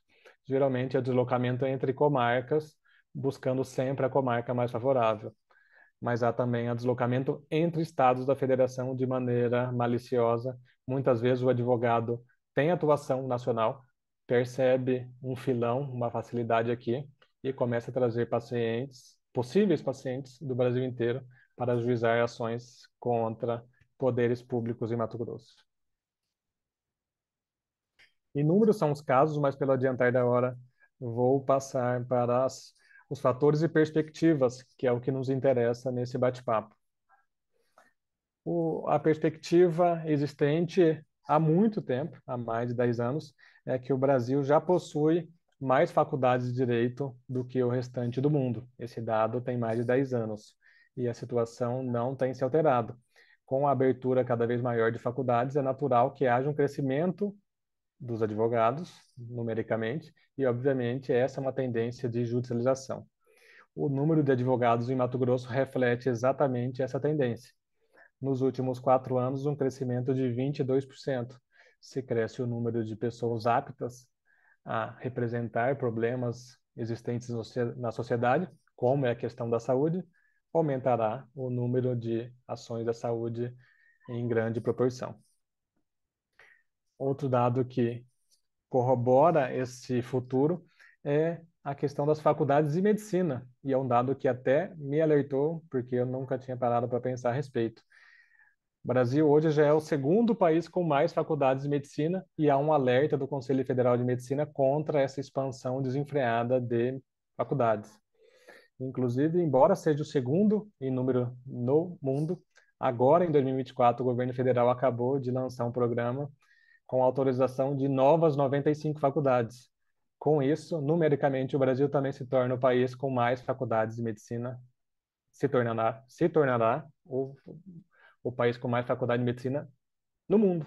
Geralmente é deslocamento entre comarcas, buscando sempre a comarca mais favorável. Mas há também a deslocamento entre estados da federação de maneira maliciosa. Muitas vezes o advogado tem atuação nacional, percebe um filão, uma facilidade aqui e começa a trazer pacientes possíveis pacientes do Brasil inteiro para ajuizar ações contra poderes públicos em Mato Grosso. Inúmeros são os casos, mas pelo adiantar da hora, vou passar para as, os fatores e perspectivas, que é o que nos interessa nesse bate-papo. a perspectiva existente há muito tempo, há mais de 10 anos, é que o Brasil já possui mais faculdades de direito do que o restante do mundo. Esse dado tem mais de 10 anos e a situação não tem se alterado. Com a abertura cada vez maior de faculdades, é natural que haja um crescimento dos advogados, numericamente, e obviamente essa é uma tendência de judicialização. O número de advogados em Mato Grosso reflete exatamente essa tendência. Nos últimos quatro anos, um crescimento de 22%. Se cresce o número de pessoas aptas a representar problemas existentes na sociedade, como é a questão da saúde, aumentará o número de ações da saúde em grande proporção. Outro dado que corrobora esse futuro é a questão das faculdades de medicina, e é um dado que até me alertou, porque eu nunca tinha parado para pensar a respeito. O Brasil hoje já é o segundo país com mais faculdades de medicina e há um alerta do Conselho Federal de Medicina contra essa expansão desenfreada de faculdades. Inclusive, embora seja o segundo em número no mundo, agora em 2024 o governo federal acabou de lançar um programa com autorização de novas 95 faculdades. Com isso, numericamente, o Brasil também se torna o país com mais faculdades de medicina, se tornará, se tornará o o país com mais faculdade de medicina no mundo.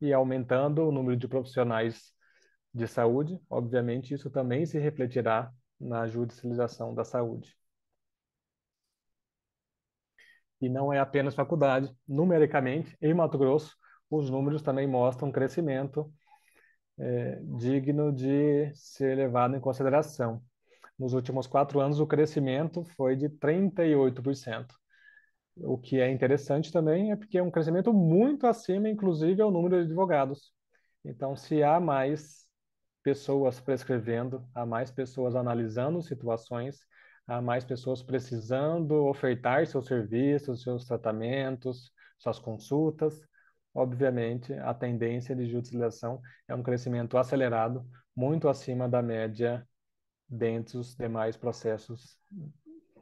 E aumentando o número de profissionais de saúde, obviamente isso também se refletirá na judicialização da saúde. E não é apenas faculdade, numericamente, em Mato Grosso, os números também mostram um crescimento é, digno de ser levado em consideração. Nos últimos quatro anos, o crescimento foi de 38%. O que é interessante também é porque é um crescimento muito acima, inclusive, ao número de advogados. Então, se há mais pessoas prescrevendo, há mais pessoas analisando situações, há mais pessoas precisando ofertar seus serviços, seus tratamentos, suas consultas, obviamente, a tendência de judicialização é um crescimento acelerado, muito acima da média dentre os demais processos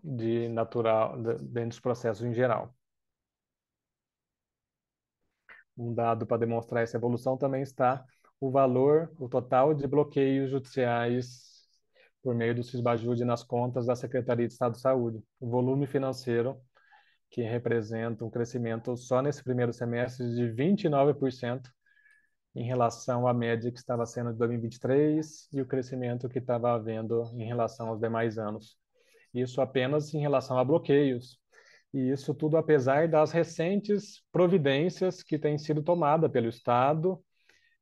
de natural dentro dos processos em geral. Um dado para demonstrar essa evolução também está o valor, o total de bloqueios judiciais por meio do SISBAJUD nas contas da Secretaria de Estado de Saúde. O volume financeiro, que representa um crescimento só nesse primeiro semestre de 29% em relação à média que estava sendo de 2023 e o crescimento que estava havendo em relação aos demais anos. Isso apenas em relação a bloqueios. E isso tudo apesar das recentes providências que têm sido tomadas pelo Estado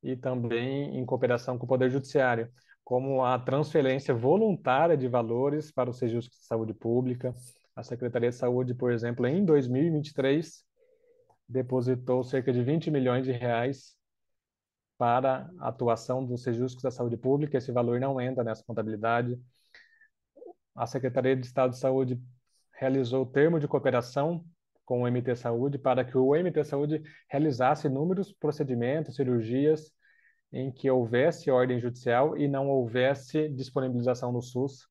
e também em cooperação com o Poder Judiciário, como a transferência voluntária de valores para o Sejus de Saúde Pública. A Secretaria de Saúde, por exemplo, em 2023, depositou cerca de 20 milhões de reais para a atuação dos Sejus da Saúde Pública. Esse valor não entra nessa contabilidade a Secretaria de Estado de Saúde realizou o termo de cooperação com o MT Saúde para que o MT Saúde realizasse inúmeros procedimentos, cirurgias em que houvesse ordem judicial e não houvesse disponibilização no SUS.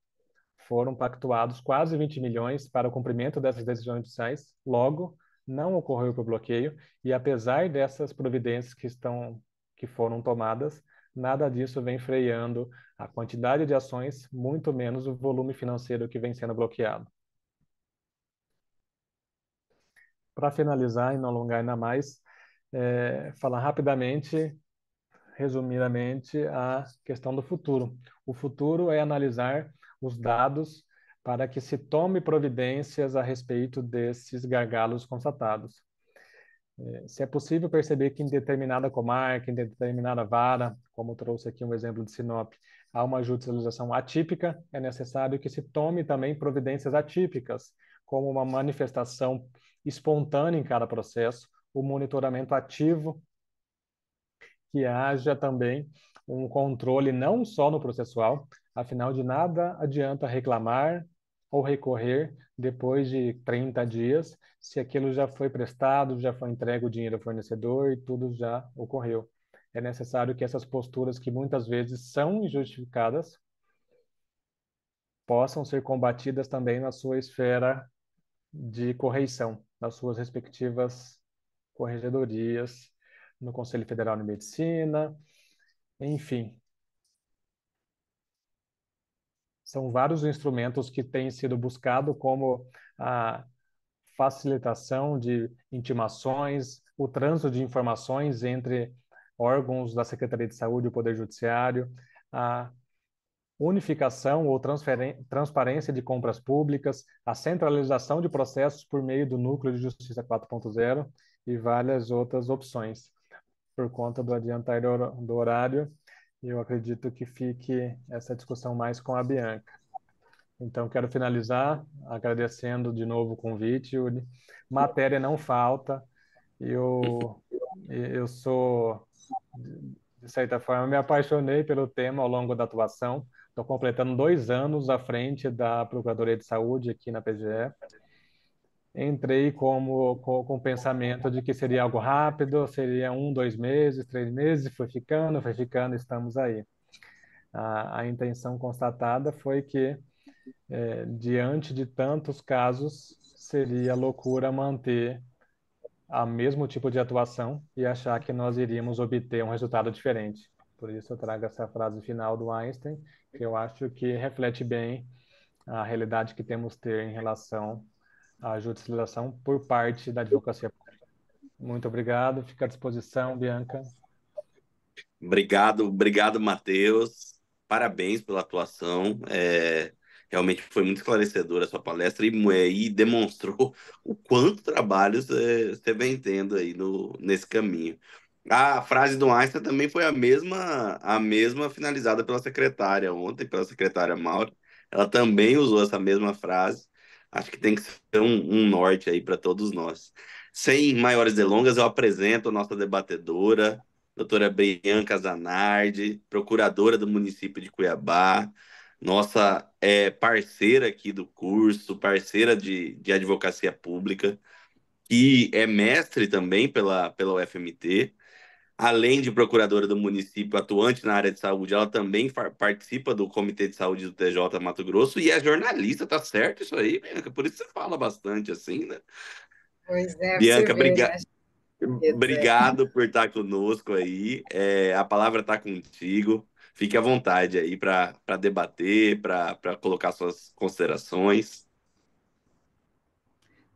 Foram pactuados quase 20 milhões para o cumprimento dessas decisões judiciais. Logo, não ocorreu o bloqueio e apesar dessas providências que estão que foram tomadas, nada disso vem freando a quantidade de ações, muito menos o volume financeiro que vem sendo bloqueado. Para finalizar e não alongar ainda mais, é, falar rapidamente, resumidamente, a questão do futuro. O futuro é analisar os dados para que se tome providências a respeito desses gargalos constatados. É, se é possível perceber que em determinada comarca, em determinada vara, como trouxe aqui um exemplo de Sinop, a uma judicialização atípica, é necessário que se tome também providências atípicas, como uma manifestação espontânea em cada processo, o monitoramento ativo, que haja também um controle não só no processual, afinal de nada adianta reclamar ou recorrer depois de 30 dias, se aquilo já foi prestado, já foi entregue o dinheiro ao fornecedor e tudo já ocorreu é necessário que essas posturas, que muitas vezes são injustificadas, possam ser combatidas também na sua esfera de correição, nas suas respectivas corregedorias, no Conselho Federal de Medicina, enfim. São vários instrumentos que têm sido buscados, como a facilitação de intimações, o trânsito de informações entre órgãos da Secretaria de Saúde e o Poder Judiciário, a unificação ou transparência de compras públicas, a centralização de processos por meio do Núcleo de Justiça 4.0 e várias outras opções. Por conta do adiantar do horário, eu acredito que fique essa discussão mais com a Bianca. Então, quero finalizar agradecendo de novo o convite, Matéria não falta. Eu, eu sou de certa forma, me apaixonei pelo tema ao longo da atuação. Estou completando dois anos à frente da Procuradoria de Saúde aqui na PGE. Entrei como, com, com o pensamento de que seria algo rápido, seria um, dois meses, três meses, foi ficando, foi ficando, estamos aí. A, a intenção constatada foi que, é, diante de tantos casos, seria loucura manter a mesmo tipo de atuação e achar que nós iríamos obter um resultado diferente. Por isso eu trago essa frase final do Einstein, que eu acho que reflete bem a realidade que temos ter em relação à judicialização por parte da advocacia pública. Muito obrigado, fica à disposição, Bianca. Obrigado, obrigado, Matheus. Parabéns pela atuação. É Realmente foi muito esclarecedora a sua palestra e, e demonstrou o quanto trabalho você, vem tendo aí no, nesse caminho. A frase do Einstein também foi a mesma, a mesma finalizada pela secretária ontem, pela secretária Mauro Ela também usou essa mesma frase. Acho que tem que ser um, um norte aí para todos nós. Sem maiores delongas, eu apresento a nossa debatedora, doutora Brian Zanardi procuradora do município de Cuiabá, nossa é, parceira aqui do curso, parceira de, de advocacia pública, e é mestre também pela, pela UFMT. Além de procuradora do município atuante na área de saúde, ela também participa do Comitê de Saúde do TJ Mato Grosso e é jornalista, tá certo isso aí, Bianca? Por isso você fala bastante assim, né? Pois é, Bianca, obriga... Né? obrigado por estar conosco aí. É, a palavra está contigo. Fique à vontade aí para debater, para colocar suas considerações.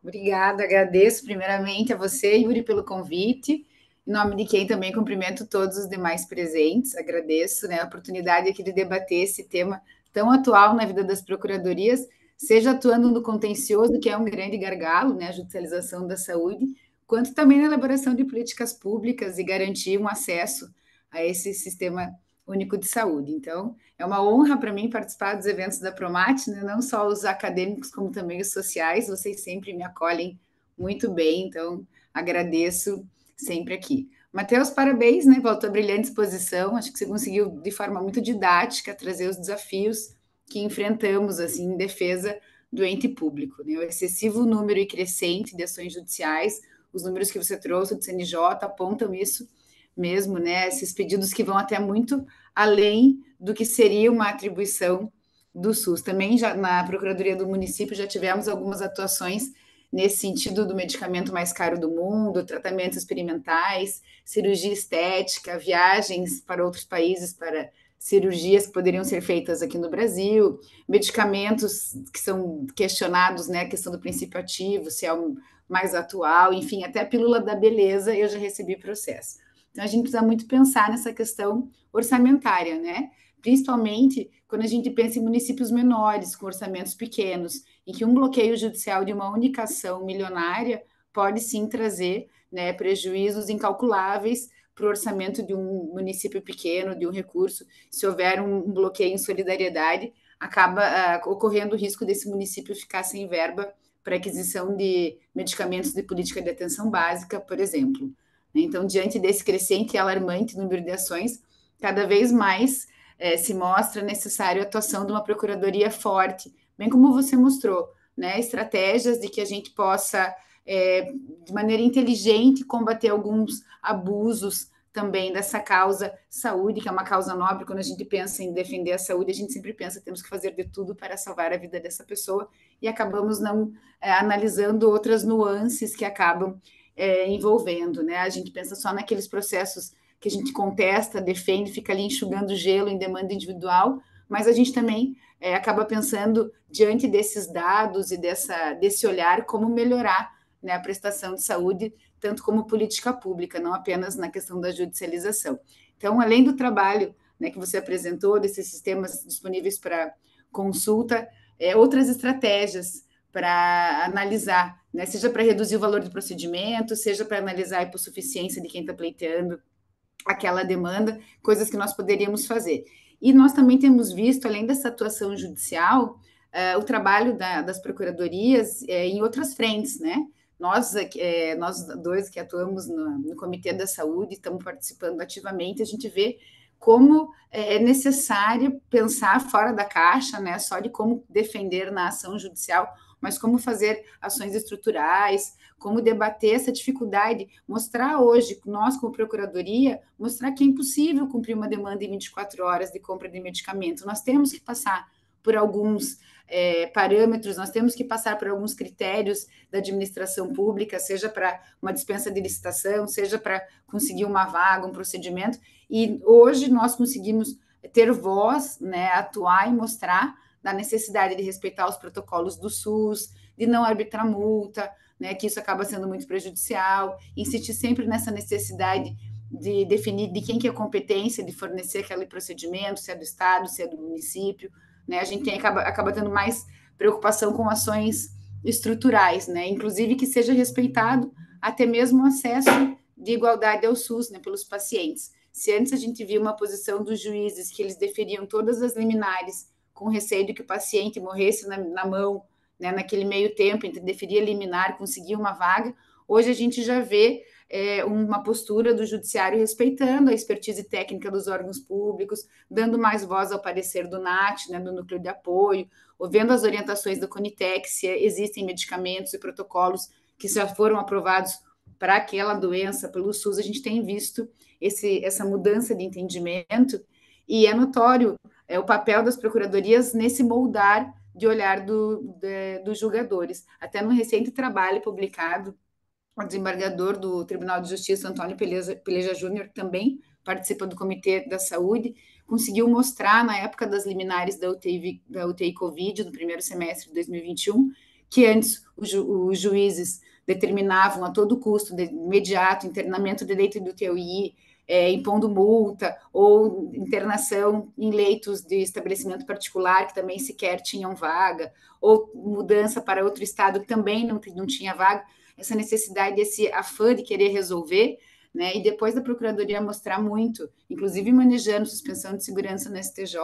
Obrigada, agradeço primeiramente a você, Yuri, pelo convite. Em nome de quem também cumprimento todos os demais presentes, agradeço né, a oportunidade aqui de debater esse tema tão atual na vida das procuradorias, seja atuando no contencioso, que é um grande gargalo, né, a judicialização da saúde, quanto também na elaboração de políticas públicas e garantir um acesso a esse sistema Único de Saúde. Então, é uma honra para mim participar dos eventos da Promate, né? não só os acadêmicos, como também os sociais. Vocês sempre me acolhem muito bem, então agradeço sempre aqui. Matheus, parabéns, né? Voltou a brilhante exposição. Acho que você conseguiu, de forma muito didática, trazer os desafios que enfrentamos assim em defesa do ente público. Né? O excessivo número e crescente de ações judiciais, os números que você trouxe do CNJ apontam isso mesmo, né? Esses pedidos que vão até muito além do que seria uma atribuição do SUS. Também já na Procuradoria do Município já tivemos algumas atuações nesse sentido do medicamento mais caro do mundo, tratamentos experimentais, cirurgia estética, viagens para outros países para cirurgias que poderiam ser feitas aqui no Brasil, medicamentos que são questionados, né, a questão do princípio ativo, se é o mais atual, enfim, até a pílula da beleza eu já recebi processo. Então, a gente precisa muito pensar nessa questão orçamentária, né? Principalmente quando a gente pensa em municípios menores, com orçamentos pequenos, em que um bloqueio judicial de uma única ação milionária pode sim trazer né, prejuízos incalculáveis para o orçamento de um município pequeno, de um recurso. Se houver um bloqueio em solidariedade, acaba uh, ocorrendo o risco desse município ficar sem verba para aquisição de medicamentos de política de atenção básica, por exemplo. Então, diante desse crescente e alarmante número de ações, cada vez mais é, se mostra necessário a atuação de uma procuradoria forte, bem como você mostrou, né? Estratégias de que a gente possa, é, de maneira inteligente, combater alguns abusos também dessa causa saúde, que é uma causa nobre. Quando a gente pensa em defender a saúde, a gente sempre pensa temos que fazer de tudo para salvar a vida dessa pessoa e acabamos não é, analisando outras nuances que acabam é, envolvendo, né? A gente pensa só naqueles processos que a gente contesta, defende, fica ali enxugando gelo em demanda individual, mas a gente também é, acaba pensando diante desses dados e dessa, desse olhar como melhorar né, a prestação de saúde, tanto como política pública, não apenas na questão da judicialização. Então, além do trabalho né, que você apresentou, desses sistemas disponíveis para consulta, é, outras estratégias para analisar, né? seja para reduzir o valor do procedimento, seja para analisar a hipossuficiência de quem está pleiteando aquela demanda, coisas que nós poderíamos fazer. E nós também temos visto, além dessa atuação judicial, uh, o trabalho da, das procuradorias eh, em outras frentes, né? Nós, eh, nós dois que atuamos no, no, Comitê da Saúde, estamos participando ativamente, a gente vê como é necessário pensar fora da caixa, né? Só de como defender na ação judicial mas como fazer ações estruturais, como debater essa dificuldade, mostrar hoje, nós como procuradoria, mostrar que é impossível cumprir uma demanda em 24 horas de compra de medicamento. Nós temos que passar por alguns é, parâmetros, nós temos que passar por alguns critérios da administração pública, seja para uma dispensa de licitação, seja para conseguir uma vaga, um procedimento. E hoje nós conseguimos ter voz, né, atuar e mostrar da necessidade de respeitar os protocolos do SUS, de não arbitrar multa, né, que isso acaba sendo muito prejudicial, insistir sempre nessa necessidade de definir de quem que é a competência de fornecer aquele procedimento, se é do Estado, se é do município, né, a gente tem, acaba, acaba tendo mais preocupação com ações estruturais, né, inclusive que seja respeitado até mesmo o acesso de igualdade ao SUS, né, pelos pacientes. Se antes a gente via uma posição dos juízes que eles deferiam todas as liminares com receio de que o paciente morresse na, na mão, né, naquele meio tempo, entre deferir a liminar, conseguir uma vaga. Hoje a gente já vê é, uma postura do judiciário respeitando a expertise técnica dos órgãos públicos, dando mais voz ao parecer do NAT, né, do núcleo de apoio, ouvindo as orientações do Conitec, se existem medicamentos e protocolos que já foram aprovados para aquela doença pelo SUS, a gente tem visto esse, essa mudança de entendimento, e é notório é o papel das procuradorias nesse moldar de olhar do, de, dos julgadores. Até no recente trabalho publicado, o desembargador do Tribunal de Justiça, Antônio Peleja, Peleja Júnior, também participa do Comitê da Saúde, conseguiu mostrar na época das liminares da UTI, da UTI Covid, no primeiro semestre de 2021, que antes os, ju, os juízes determinavam a todo custo, de imediato, internamento de leito do TUI, é, impondo multa ou internação em leitos de estabelecimento particular que também sequer tinham vaga, ou mudança para outro estado que também não, não tinha vaga, essa necessidade, esse afã de querer resolver, né? E depois da Procuradoria mostrar muito, inclusive manejando suspensão de segurança no STJ,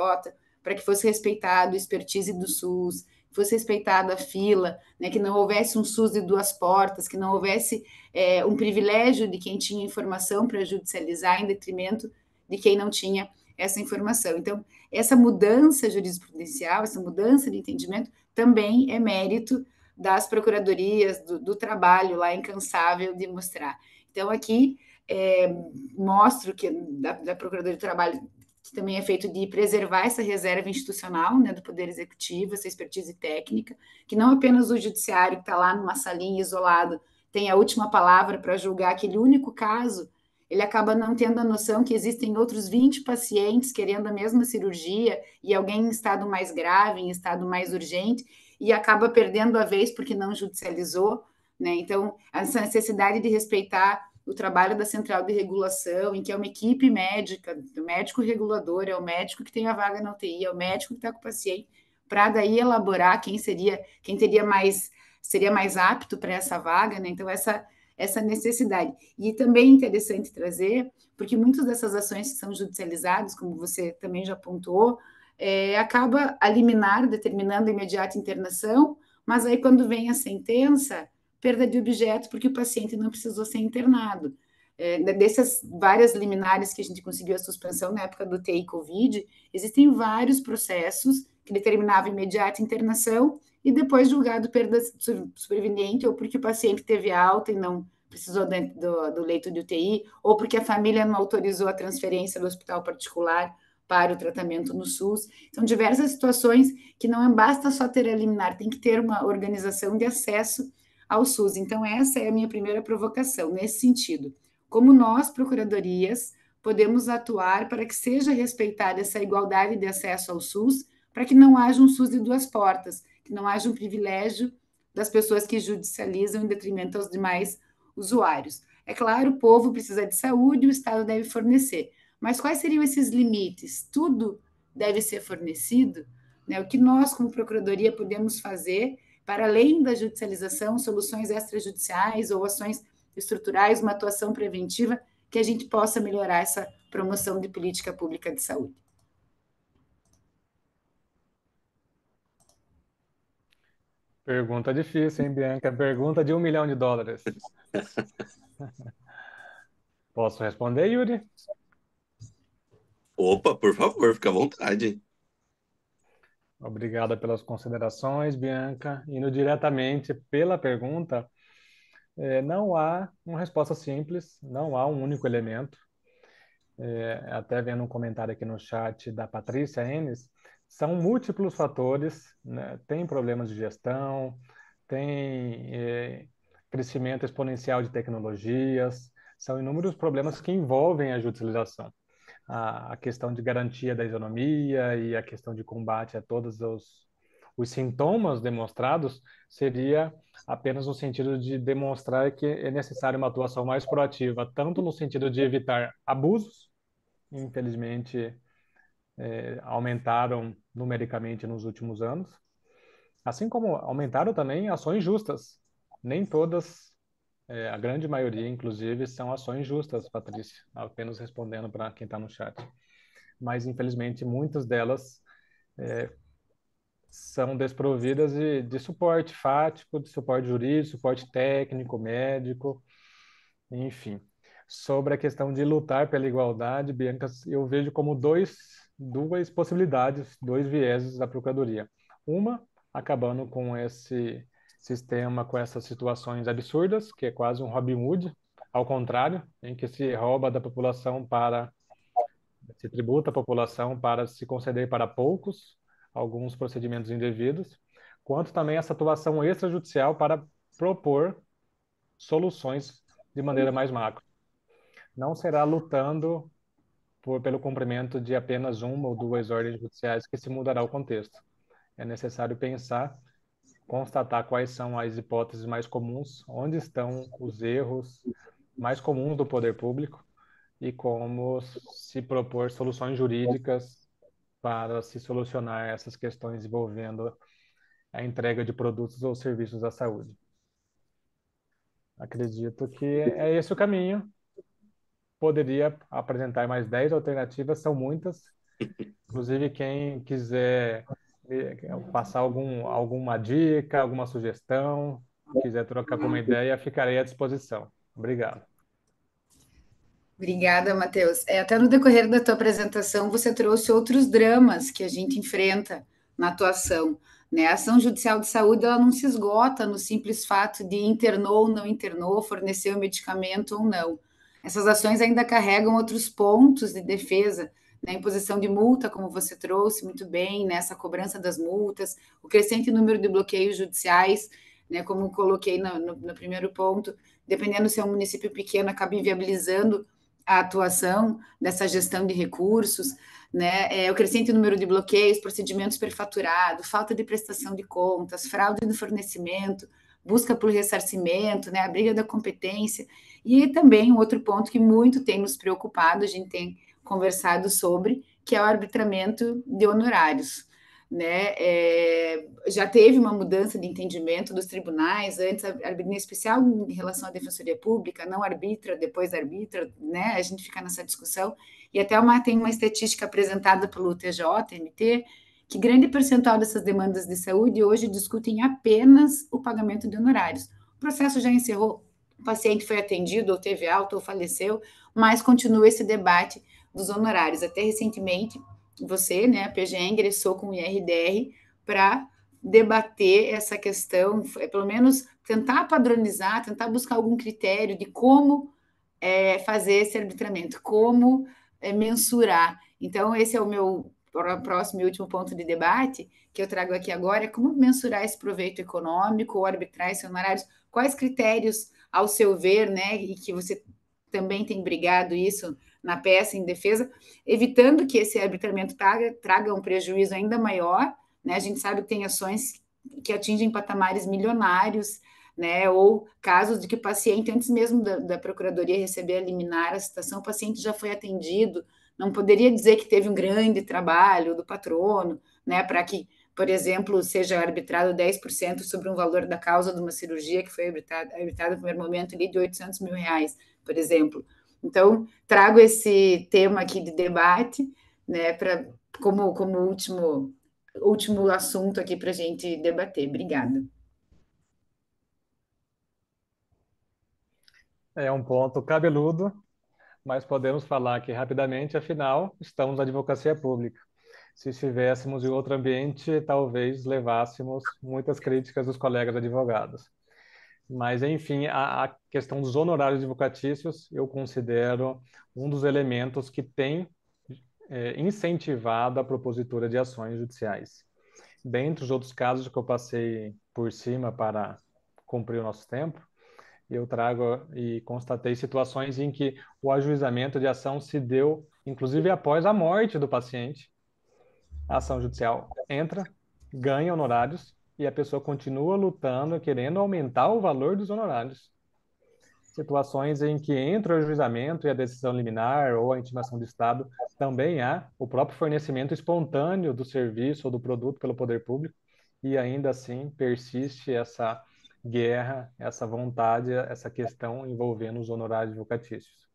para que fosse respeitado a expertise do SUS, fosse respeitada a fila, né, que não houvesse um SUS de duas portas, que não houvesse é, um privilégio de quem tinha informação para judicializar em detrimento de quem não tinha essa informação. Então, essa mudança jurisprudencial, essa mudança de entendimento também é mérito das procuradorias, do, do trabalho lá incansável de mostrar. Então, aqui é, mostro que da, da Procuradoria do Trabalho que também é feito de preservar essa reserva institucional né, do Poder Executivo, essa expertise técnica, que não apenas o judiciário que está lá numa salinha isolado tem a última palavra para julgar aquele único caso, ele acaba não tendo a noção que existem outros 20 pacientes querendo a mesma cirurgia e alguém em estado mais grave, em estado mais urgente, e acaba perdendo a vez porque não judicializou. Né? Então, essa necessidade de respeitar o trabalho da central de regulação, em que é uma equipe médica, do médico regulador, é o médico que tem a vaga na UTI, é o médico que está com o paciente, para daí elaborar quem seria, quem teria mais, seria mais apto para essa vaga, né? Então, essa, essa necessidade. E também é interessante trazer, porque muitas dessas ações que são judicializadas, como você também já apontou, é, acaba a liminar, determinando imediata internação, mas aí quando vem a sentença, perda de objeto, porque o paciente não precisou ser internado. É, né, dessas várias liminares que a gente conseguiu a suspensão na época do TI Covid, existem vários processos que determinava imediata internação e depois julgado perda superveniente ou porque o paciente teve alta e não precisou do, do, leito de UTI ou porque a família não autorizou a transferência do hospital particular para o tratamento no SUS. São diversas situações que não é basta só ter a liminar, tem que ter uma organização de acesso ao SUS. Então, essa é a minha primeira provocação nesse sentido. Como nós, procuradorias, podemos atuar para que seja respeitada essa igualdade de acesso ao SUS, para que não haja um SUS de duas portas, que não haja um privilégio das pessoas que judicializam em detrimento aos demais usuários. É claro, o povo precisa de saúde, o Estado deve fornecer. Mas quais seriam esses limites? Tudo deve ser fornecido? Né? O que nós, como Procuradoria, podemos fazer para além da judicialização, soluções extrajudiciais ou ações estruturais, uma atuação preventiva, que a gente possa melhorar essa promoção de política pública de saúde. Pergunta difícil, hein, Bianca? Pergunta de um milhão de dólares. Posso responder, Yuri? Opa, por favor, fica à vontade. Obrigada pelas considerações, Bianca. Indo diretamente pela pergunta, é, não há uma resposta simples, não há um único elemento. É, até vendo um comentário aqui no chat da Patrícia Enes, são múltiplos fatores, né? tem problemas de gestão, tem é, crescimento exponencial de tecnologias, são inúmeros problemas que envolvem a judicialização a, a questão de garantia da isonomia e a questão de combate a todos os, os sintomas demonstrados seria apenas no sentido de demonstrar que é necessário uma atuação mais proativa, tanto no sentido de evitar abusos, infelizmente é, aumentaram numericamente nos últimos anos, assim como aumentaram também ações justas. Nem todas é, a grande maioria, inclusive, são ações justas, Patrícia, apenas respondendo para quem está no chat. Mas, infelizmente, muitas delas é, são desprovidas de, de, suporte fático, de suporte jurídico, suporte técnico, médico, enfim. Sobre a questão de lutar pela igualdade, Bianca, eu vejo como dois, duas possibilidades, dois vieses da Procuradoria. Uma, acabando com esse sistema com essas situações absurdas, que é quase um Robin Hood, ao contrário, em que se rouba da população para se tributa a população para se conceder para poucos alguns procedimentos indevidos, quanto também essa atuação extrajudicial para propor soluções de maneira mais macro. Não será lutando por, pelo cumprimento de apenas uma ou duas ordens judiciais que se mudará o contexto. É necessário pensar constatar quais são as hipóteses mais comuns, onde estão os erros mais comuns do poder público e como se propor soluções jurídicas para se solucionar essas questões envolvendo a entrega de produtos ou serviços à saúde. Acredito que é esse o caminho. Poderia apresentar mais 10 alternativas, são muitas. Inclusive, quem quiser é, é, passar algum, alguma dica, alguma sugestão, quiser trocar alguma uhum. ideia, ficarei à disposição. Obrigado. Obrigada, Matheus. É, até no decorrer da tua apresentação, você trouxe outros dramas que a gente enfrenta na atuação. Né? A ação judicial de saúde ela não se esgota no simples fato de internou ou não internou, forneceu medicamento ou não. Essas ações ainda carregam outros pontos de defesa, na né, imposição de multa, como você trouxe muito bem, nessa né, cobrança das multas, o crescente número de bloqueios judiciais, né, como coloquei no, no, no, primeiro ponto, dependendo se é um município pequeno, acaba inviabilizando a atuação dessa gestão de recursos, né, é, o crescente número de bloqueios, procedimentos perfaturados, falta de prestação de contas, fraude no fornecimento, busca por ressarcimento, né, a briga da competência, e também um outro ponto que muito tem nos preocupado, a gente tem conversado sobre, que é o arbitramento de honorários. Né? É, já teve uma mudança de entendimento dos tribunais, antes a especial em relação à defensoria pública, não arbitra, depois arbitra, né? a gente fica nessa discussão, e até uma, tem uma estatística apresentada pelo TJ, MT, que grande percentual dessas demandas de saúde hoje discutem apenas o pagamento de honorários. O processo já encerrou, o paciente foi atendido, ou teve alta, ou faleceu, mas continua esse debate dos honorários. Até recentemente, você, né, a PGE, ingressou com o IRDR para debater essa questão, é, pelo menos tentar padronizar, tentar buscar algum critério de como é, fazer esse arbitramento, como é, mensurar. Então, esse é o meu próximo e último ponto de debate que eu trago aqui agora, é como mensurar esse proveito econômico, ou arbitrar esses honorários, quais critérios, ao seu ver, né, e que você também tem brigado isso na peça em defesa, evitando que esse arbitramento traga, traga um prejuízo ainda maior. Né? A gente sabe que tem ações que atingem patamares milionários, né? Ou casos de que o paciente, antes mesmo da, da procuradoria receber a liminar a citação, o paciente já foi atendido, não poderia dizer que teve um grande trabalho do patrono, né? Para que, por exemplo, seja arbitrado 10% sobre um valor da causa de uma cirurgia que foi arbitrada, no primeiro momento ali de 800 mil reais, por exemplo. Então, trago esse tema aqui de debate, né, pra, como, como último, último assunto aqui para a gente debater. Obrigada. É um ponto cabeludo, mas podemos falar aqui rapidamente, afinal, estamos na advocacia pública. Se estivéssemos em outro ambiente, talvez levássemos muitas críticas dos colegas advogados. Mas, enfim, a, a questão dos honorários advocatícios eu considero um dos elementos que tem é, incentivado a propositura de ações judiciais. Dentre os outros casos que eu passei por cima para cumprir o nosso tempo, eu trago e constatei situações em que o ajuizamento de ação se deu, inclusive após a morte do paciente. A ação judicial entra, ganha honorários, e a pessoa continua lutando, querendo aumentar o valor dos honorários. Situações em que entre o ajuizamento e a decisão liminar ou a intimação de Estado, também há o próprio fornecimento espontâneo do serviço ou do produto pelo poder público, e ainda assim persiste essa guerra, essa vontade, essa questão envolvendo os honorários vocatícios.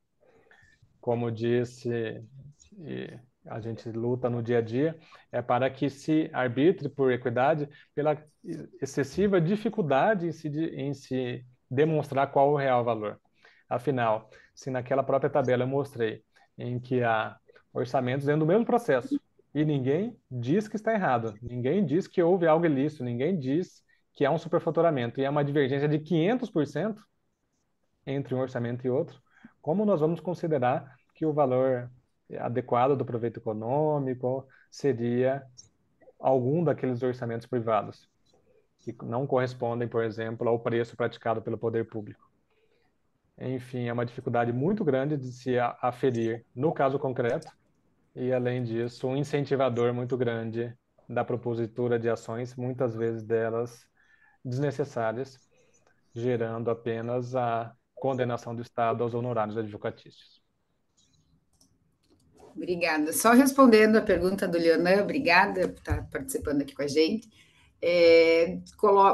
Como disse a gente luta no dia a dia, é para que se arbitre por equidade pela excessiva dificuldade em se, em se demonstrar qual o real valor. Afinal, se naquela própria tabela eu mostrei em que há orçamentos dentro do mesmo processo e ninguém diz que está errado, ninguém diz que houve algo ilícito, ninguém diz que há um superfaturamento e há uma divergência de 500% entre um orçamento e outro, como nós vamos considerar que o valor adequada do proveito econômico seria algum daqueles orçamentos privados que não correspondem, por exemplo, ao preço praticado pelo poder público. Enfim, é uma dificuldade muito grande de se aferir no caso concreto e, além disso, um incentivador muito grande da propositura de ações, muitas vezes delas desnecessárias, gerando apenas a condenação do Estado aos honorários advocatícios. Obrigada. Só respondendo a pergunta do Leonan, obrigada por estar participando aqui com a gente. É,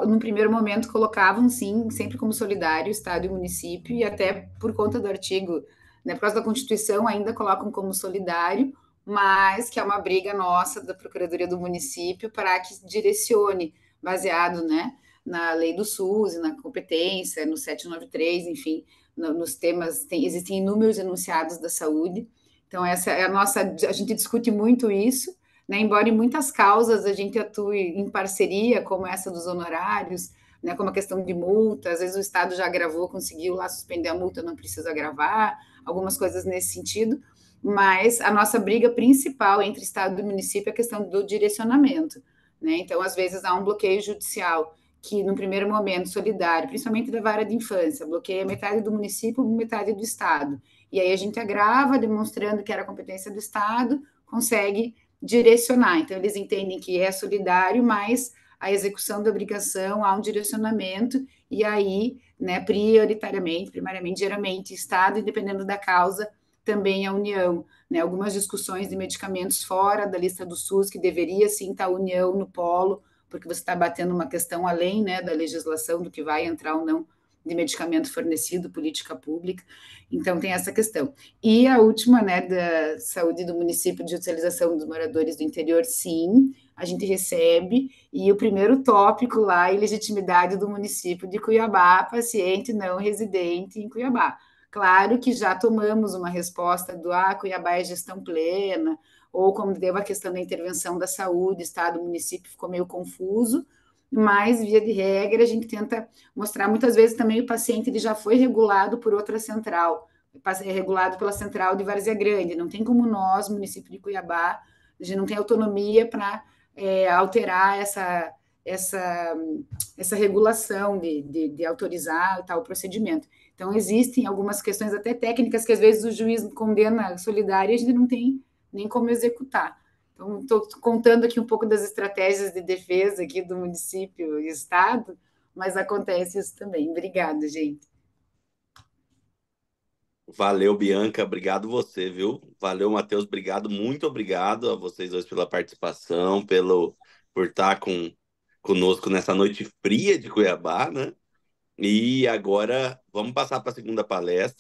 no primeiro momento colocavam sim, sempre como solidário Estado e município, e até por conta do artigo, né, por causa da Constituição, ainda colocam como solidário, mas que é uma briga nossa da Procuradoria do município para que direcione, baseado né, na lei do SUS, na competência, no 793, enfim, no, nos temas, tem, existem inúmeros enunciados da saúde, então, essa é a nossa. A gente discute muito isso, né? embora em muitas causas a gente atue em parceria, como essa dos honorários, né? como a questão de multa, às vezes o Estado já gravou, conseguiu lá suspender a multa, não precisa gravar, algumas coisas nesse sentido. Mas a nossa briga principal entre Estado e município é a questão do direcionamento. Né? Então, às vezes, há um bloqueio judicial que, no primeiro momento, solidário, principalmente da vara de infância, bloqueia metade do município, metade do Estado. E aí a gente agrava, demonstrando que era competência do Estado, consegue direcionar. Então, eles entendem que é solidário, mas a execução da obrigação há um direcionamento, e aí, né, prioritariamente, primariamente, geralmente, Estado, e dependendo da causa, também a União. Né? Algumas discussões de medicamentos fora da lista do SUS, que deveria sim estar tá a União no polo, porque você está batendo uma questão além né, da legislação, do que vai entrar ou não de medicamento fornecido, política pública. Então, tem essa questão. E a última, né, da saúde do município, de utilização dos moradores do interior, sim, a gente recebe. E o primeiro tópico lá é legitimidade do município de Cuiabá, paciente não residente em Cuiabá. Claro que já tomamos uma resposta do ah, Cuiabá é gestão plena, ou como deu a questão da intervenção da saúde, estado, município ficou meio confuso, mas via de regra a gente tenta mostrar muitas vezes também o paciente ele já foi regulado por outra central, é regulado pela central de Várzea Grande, não tem como nós, município de Cuiabá, a gente não tem autonomia para é, alterar essa, essa, essa regulação de, de, de autorizar tal procedimento. Então, existem algumas questões até técnicas que às vezes o juiz condena solidária e a gente não tem nem como executar. Então, estou contando aqui um pouco das estratégias de defesa aqui do município e estado, mas acontece isso também. Obrigada, gente. Valeu, Bianca. Obrigado você, viu? Valeu, Matheus. Obrigado, muito obrigado a vocês dois pela participação, pelo por estar com, conosco nessa noite fria de Cuiabá, né? E agora vamos passar para a segunda palestra.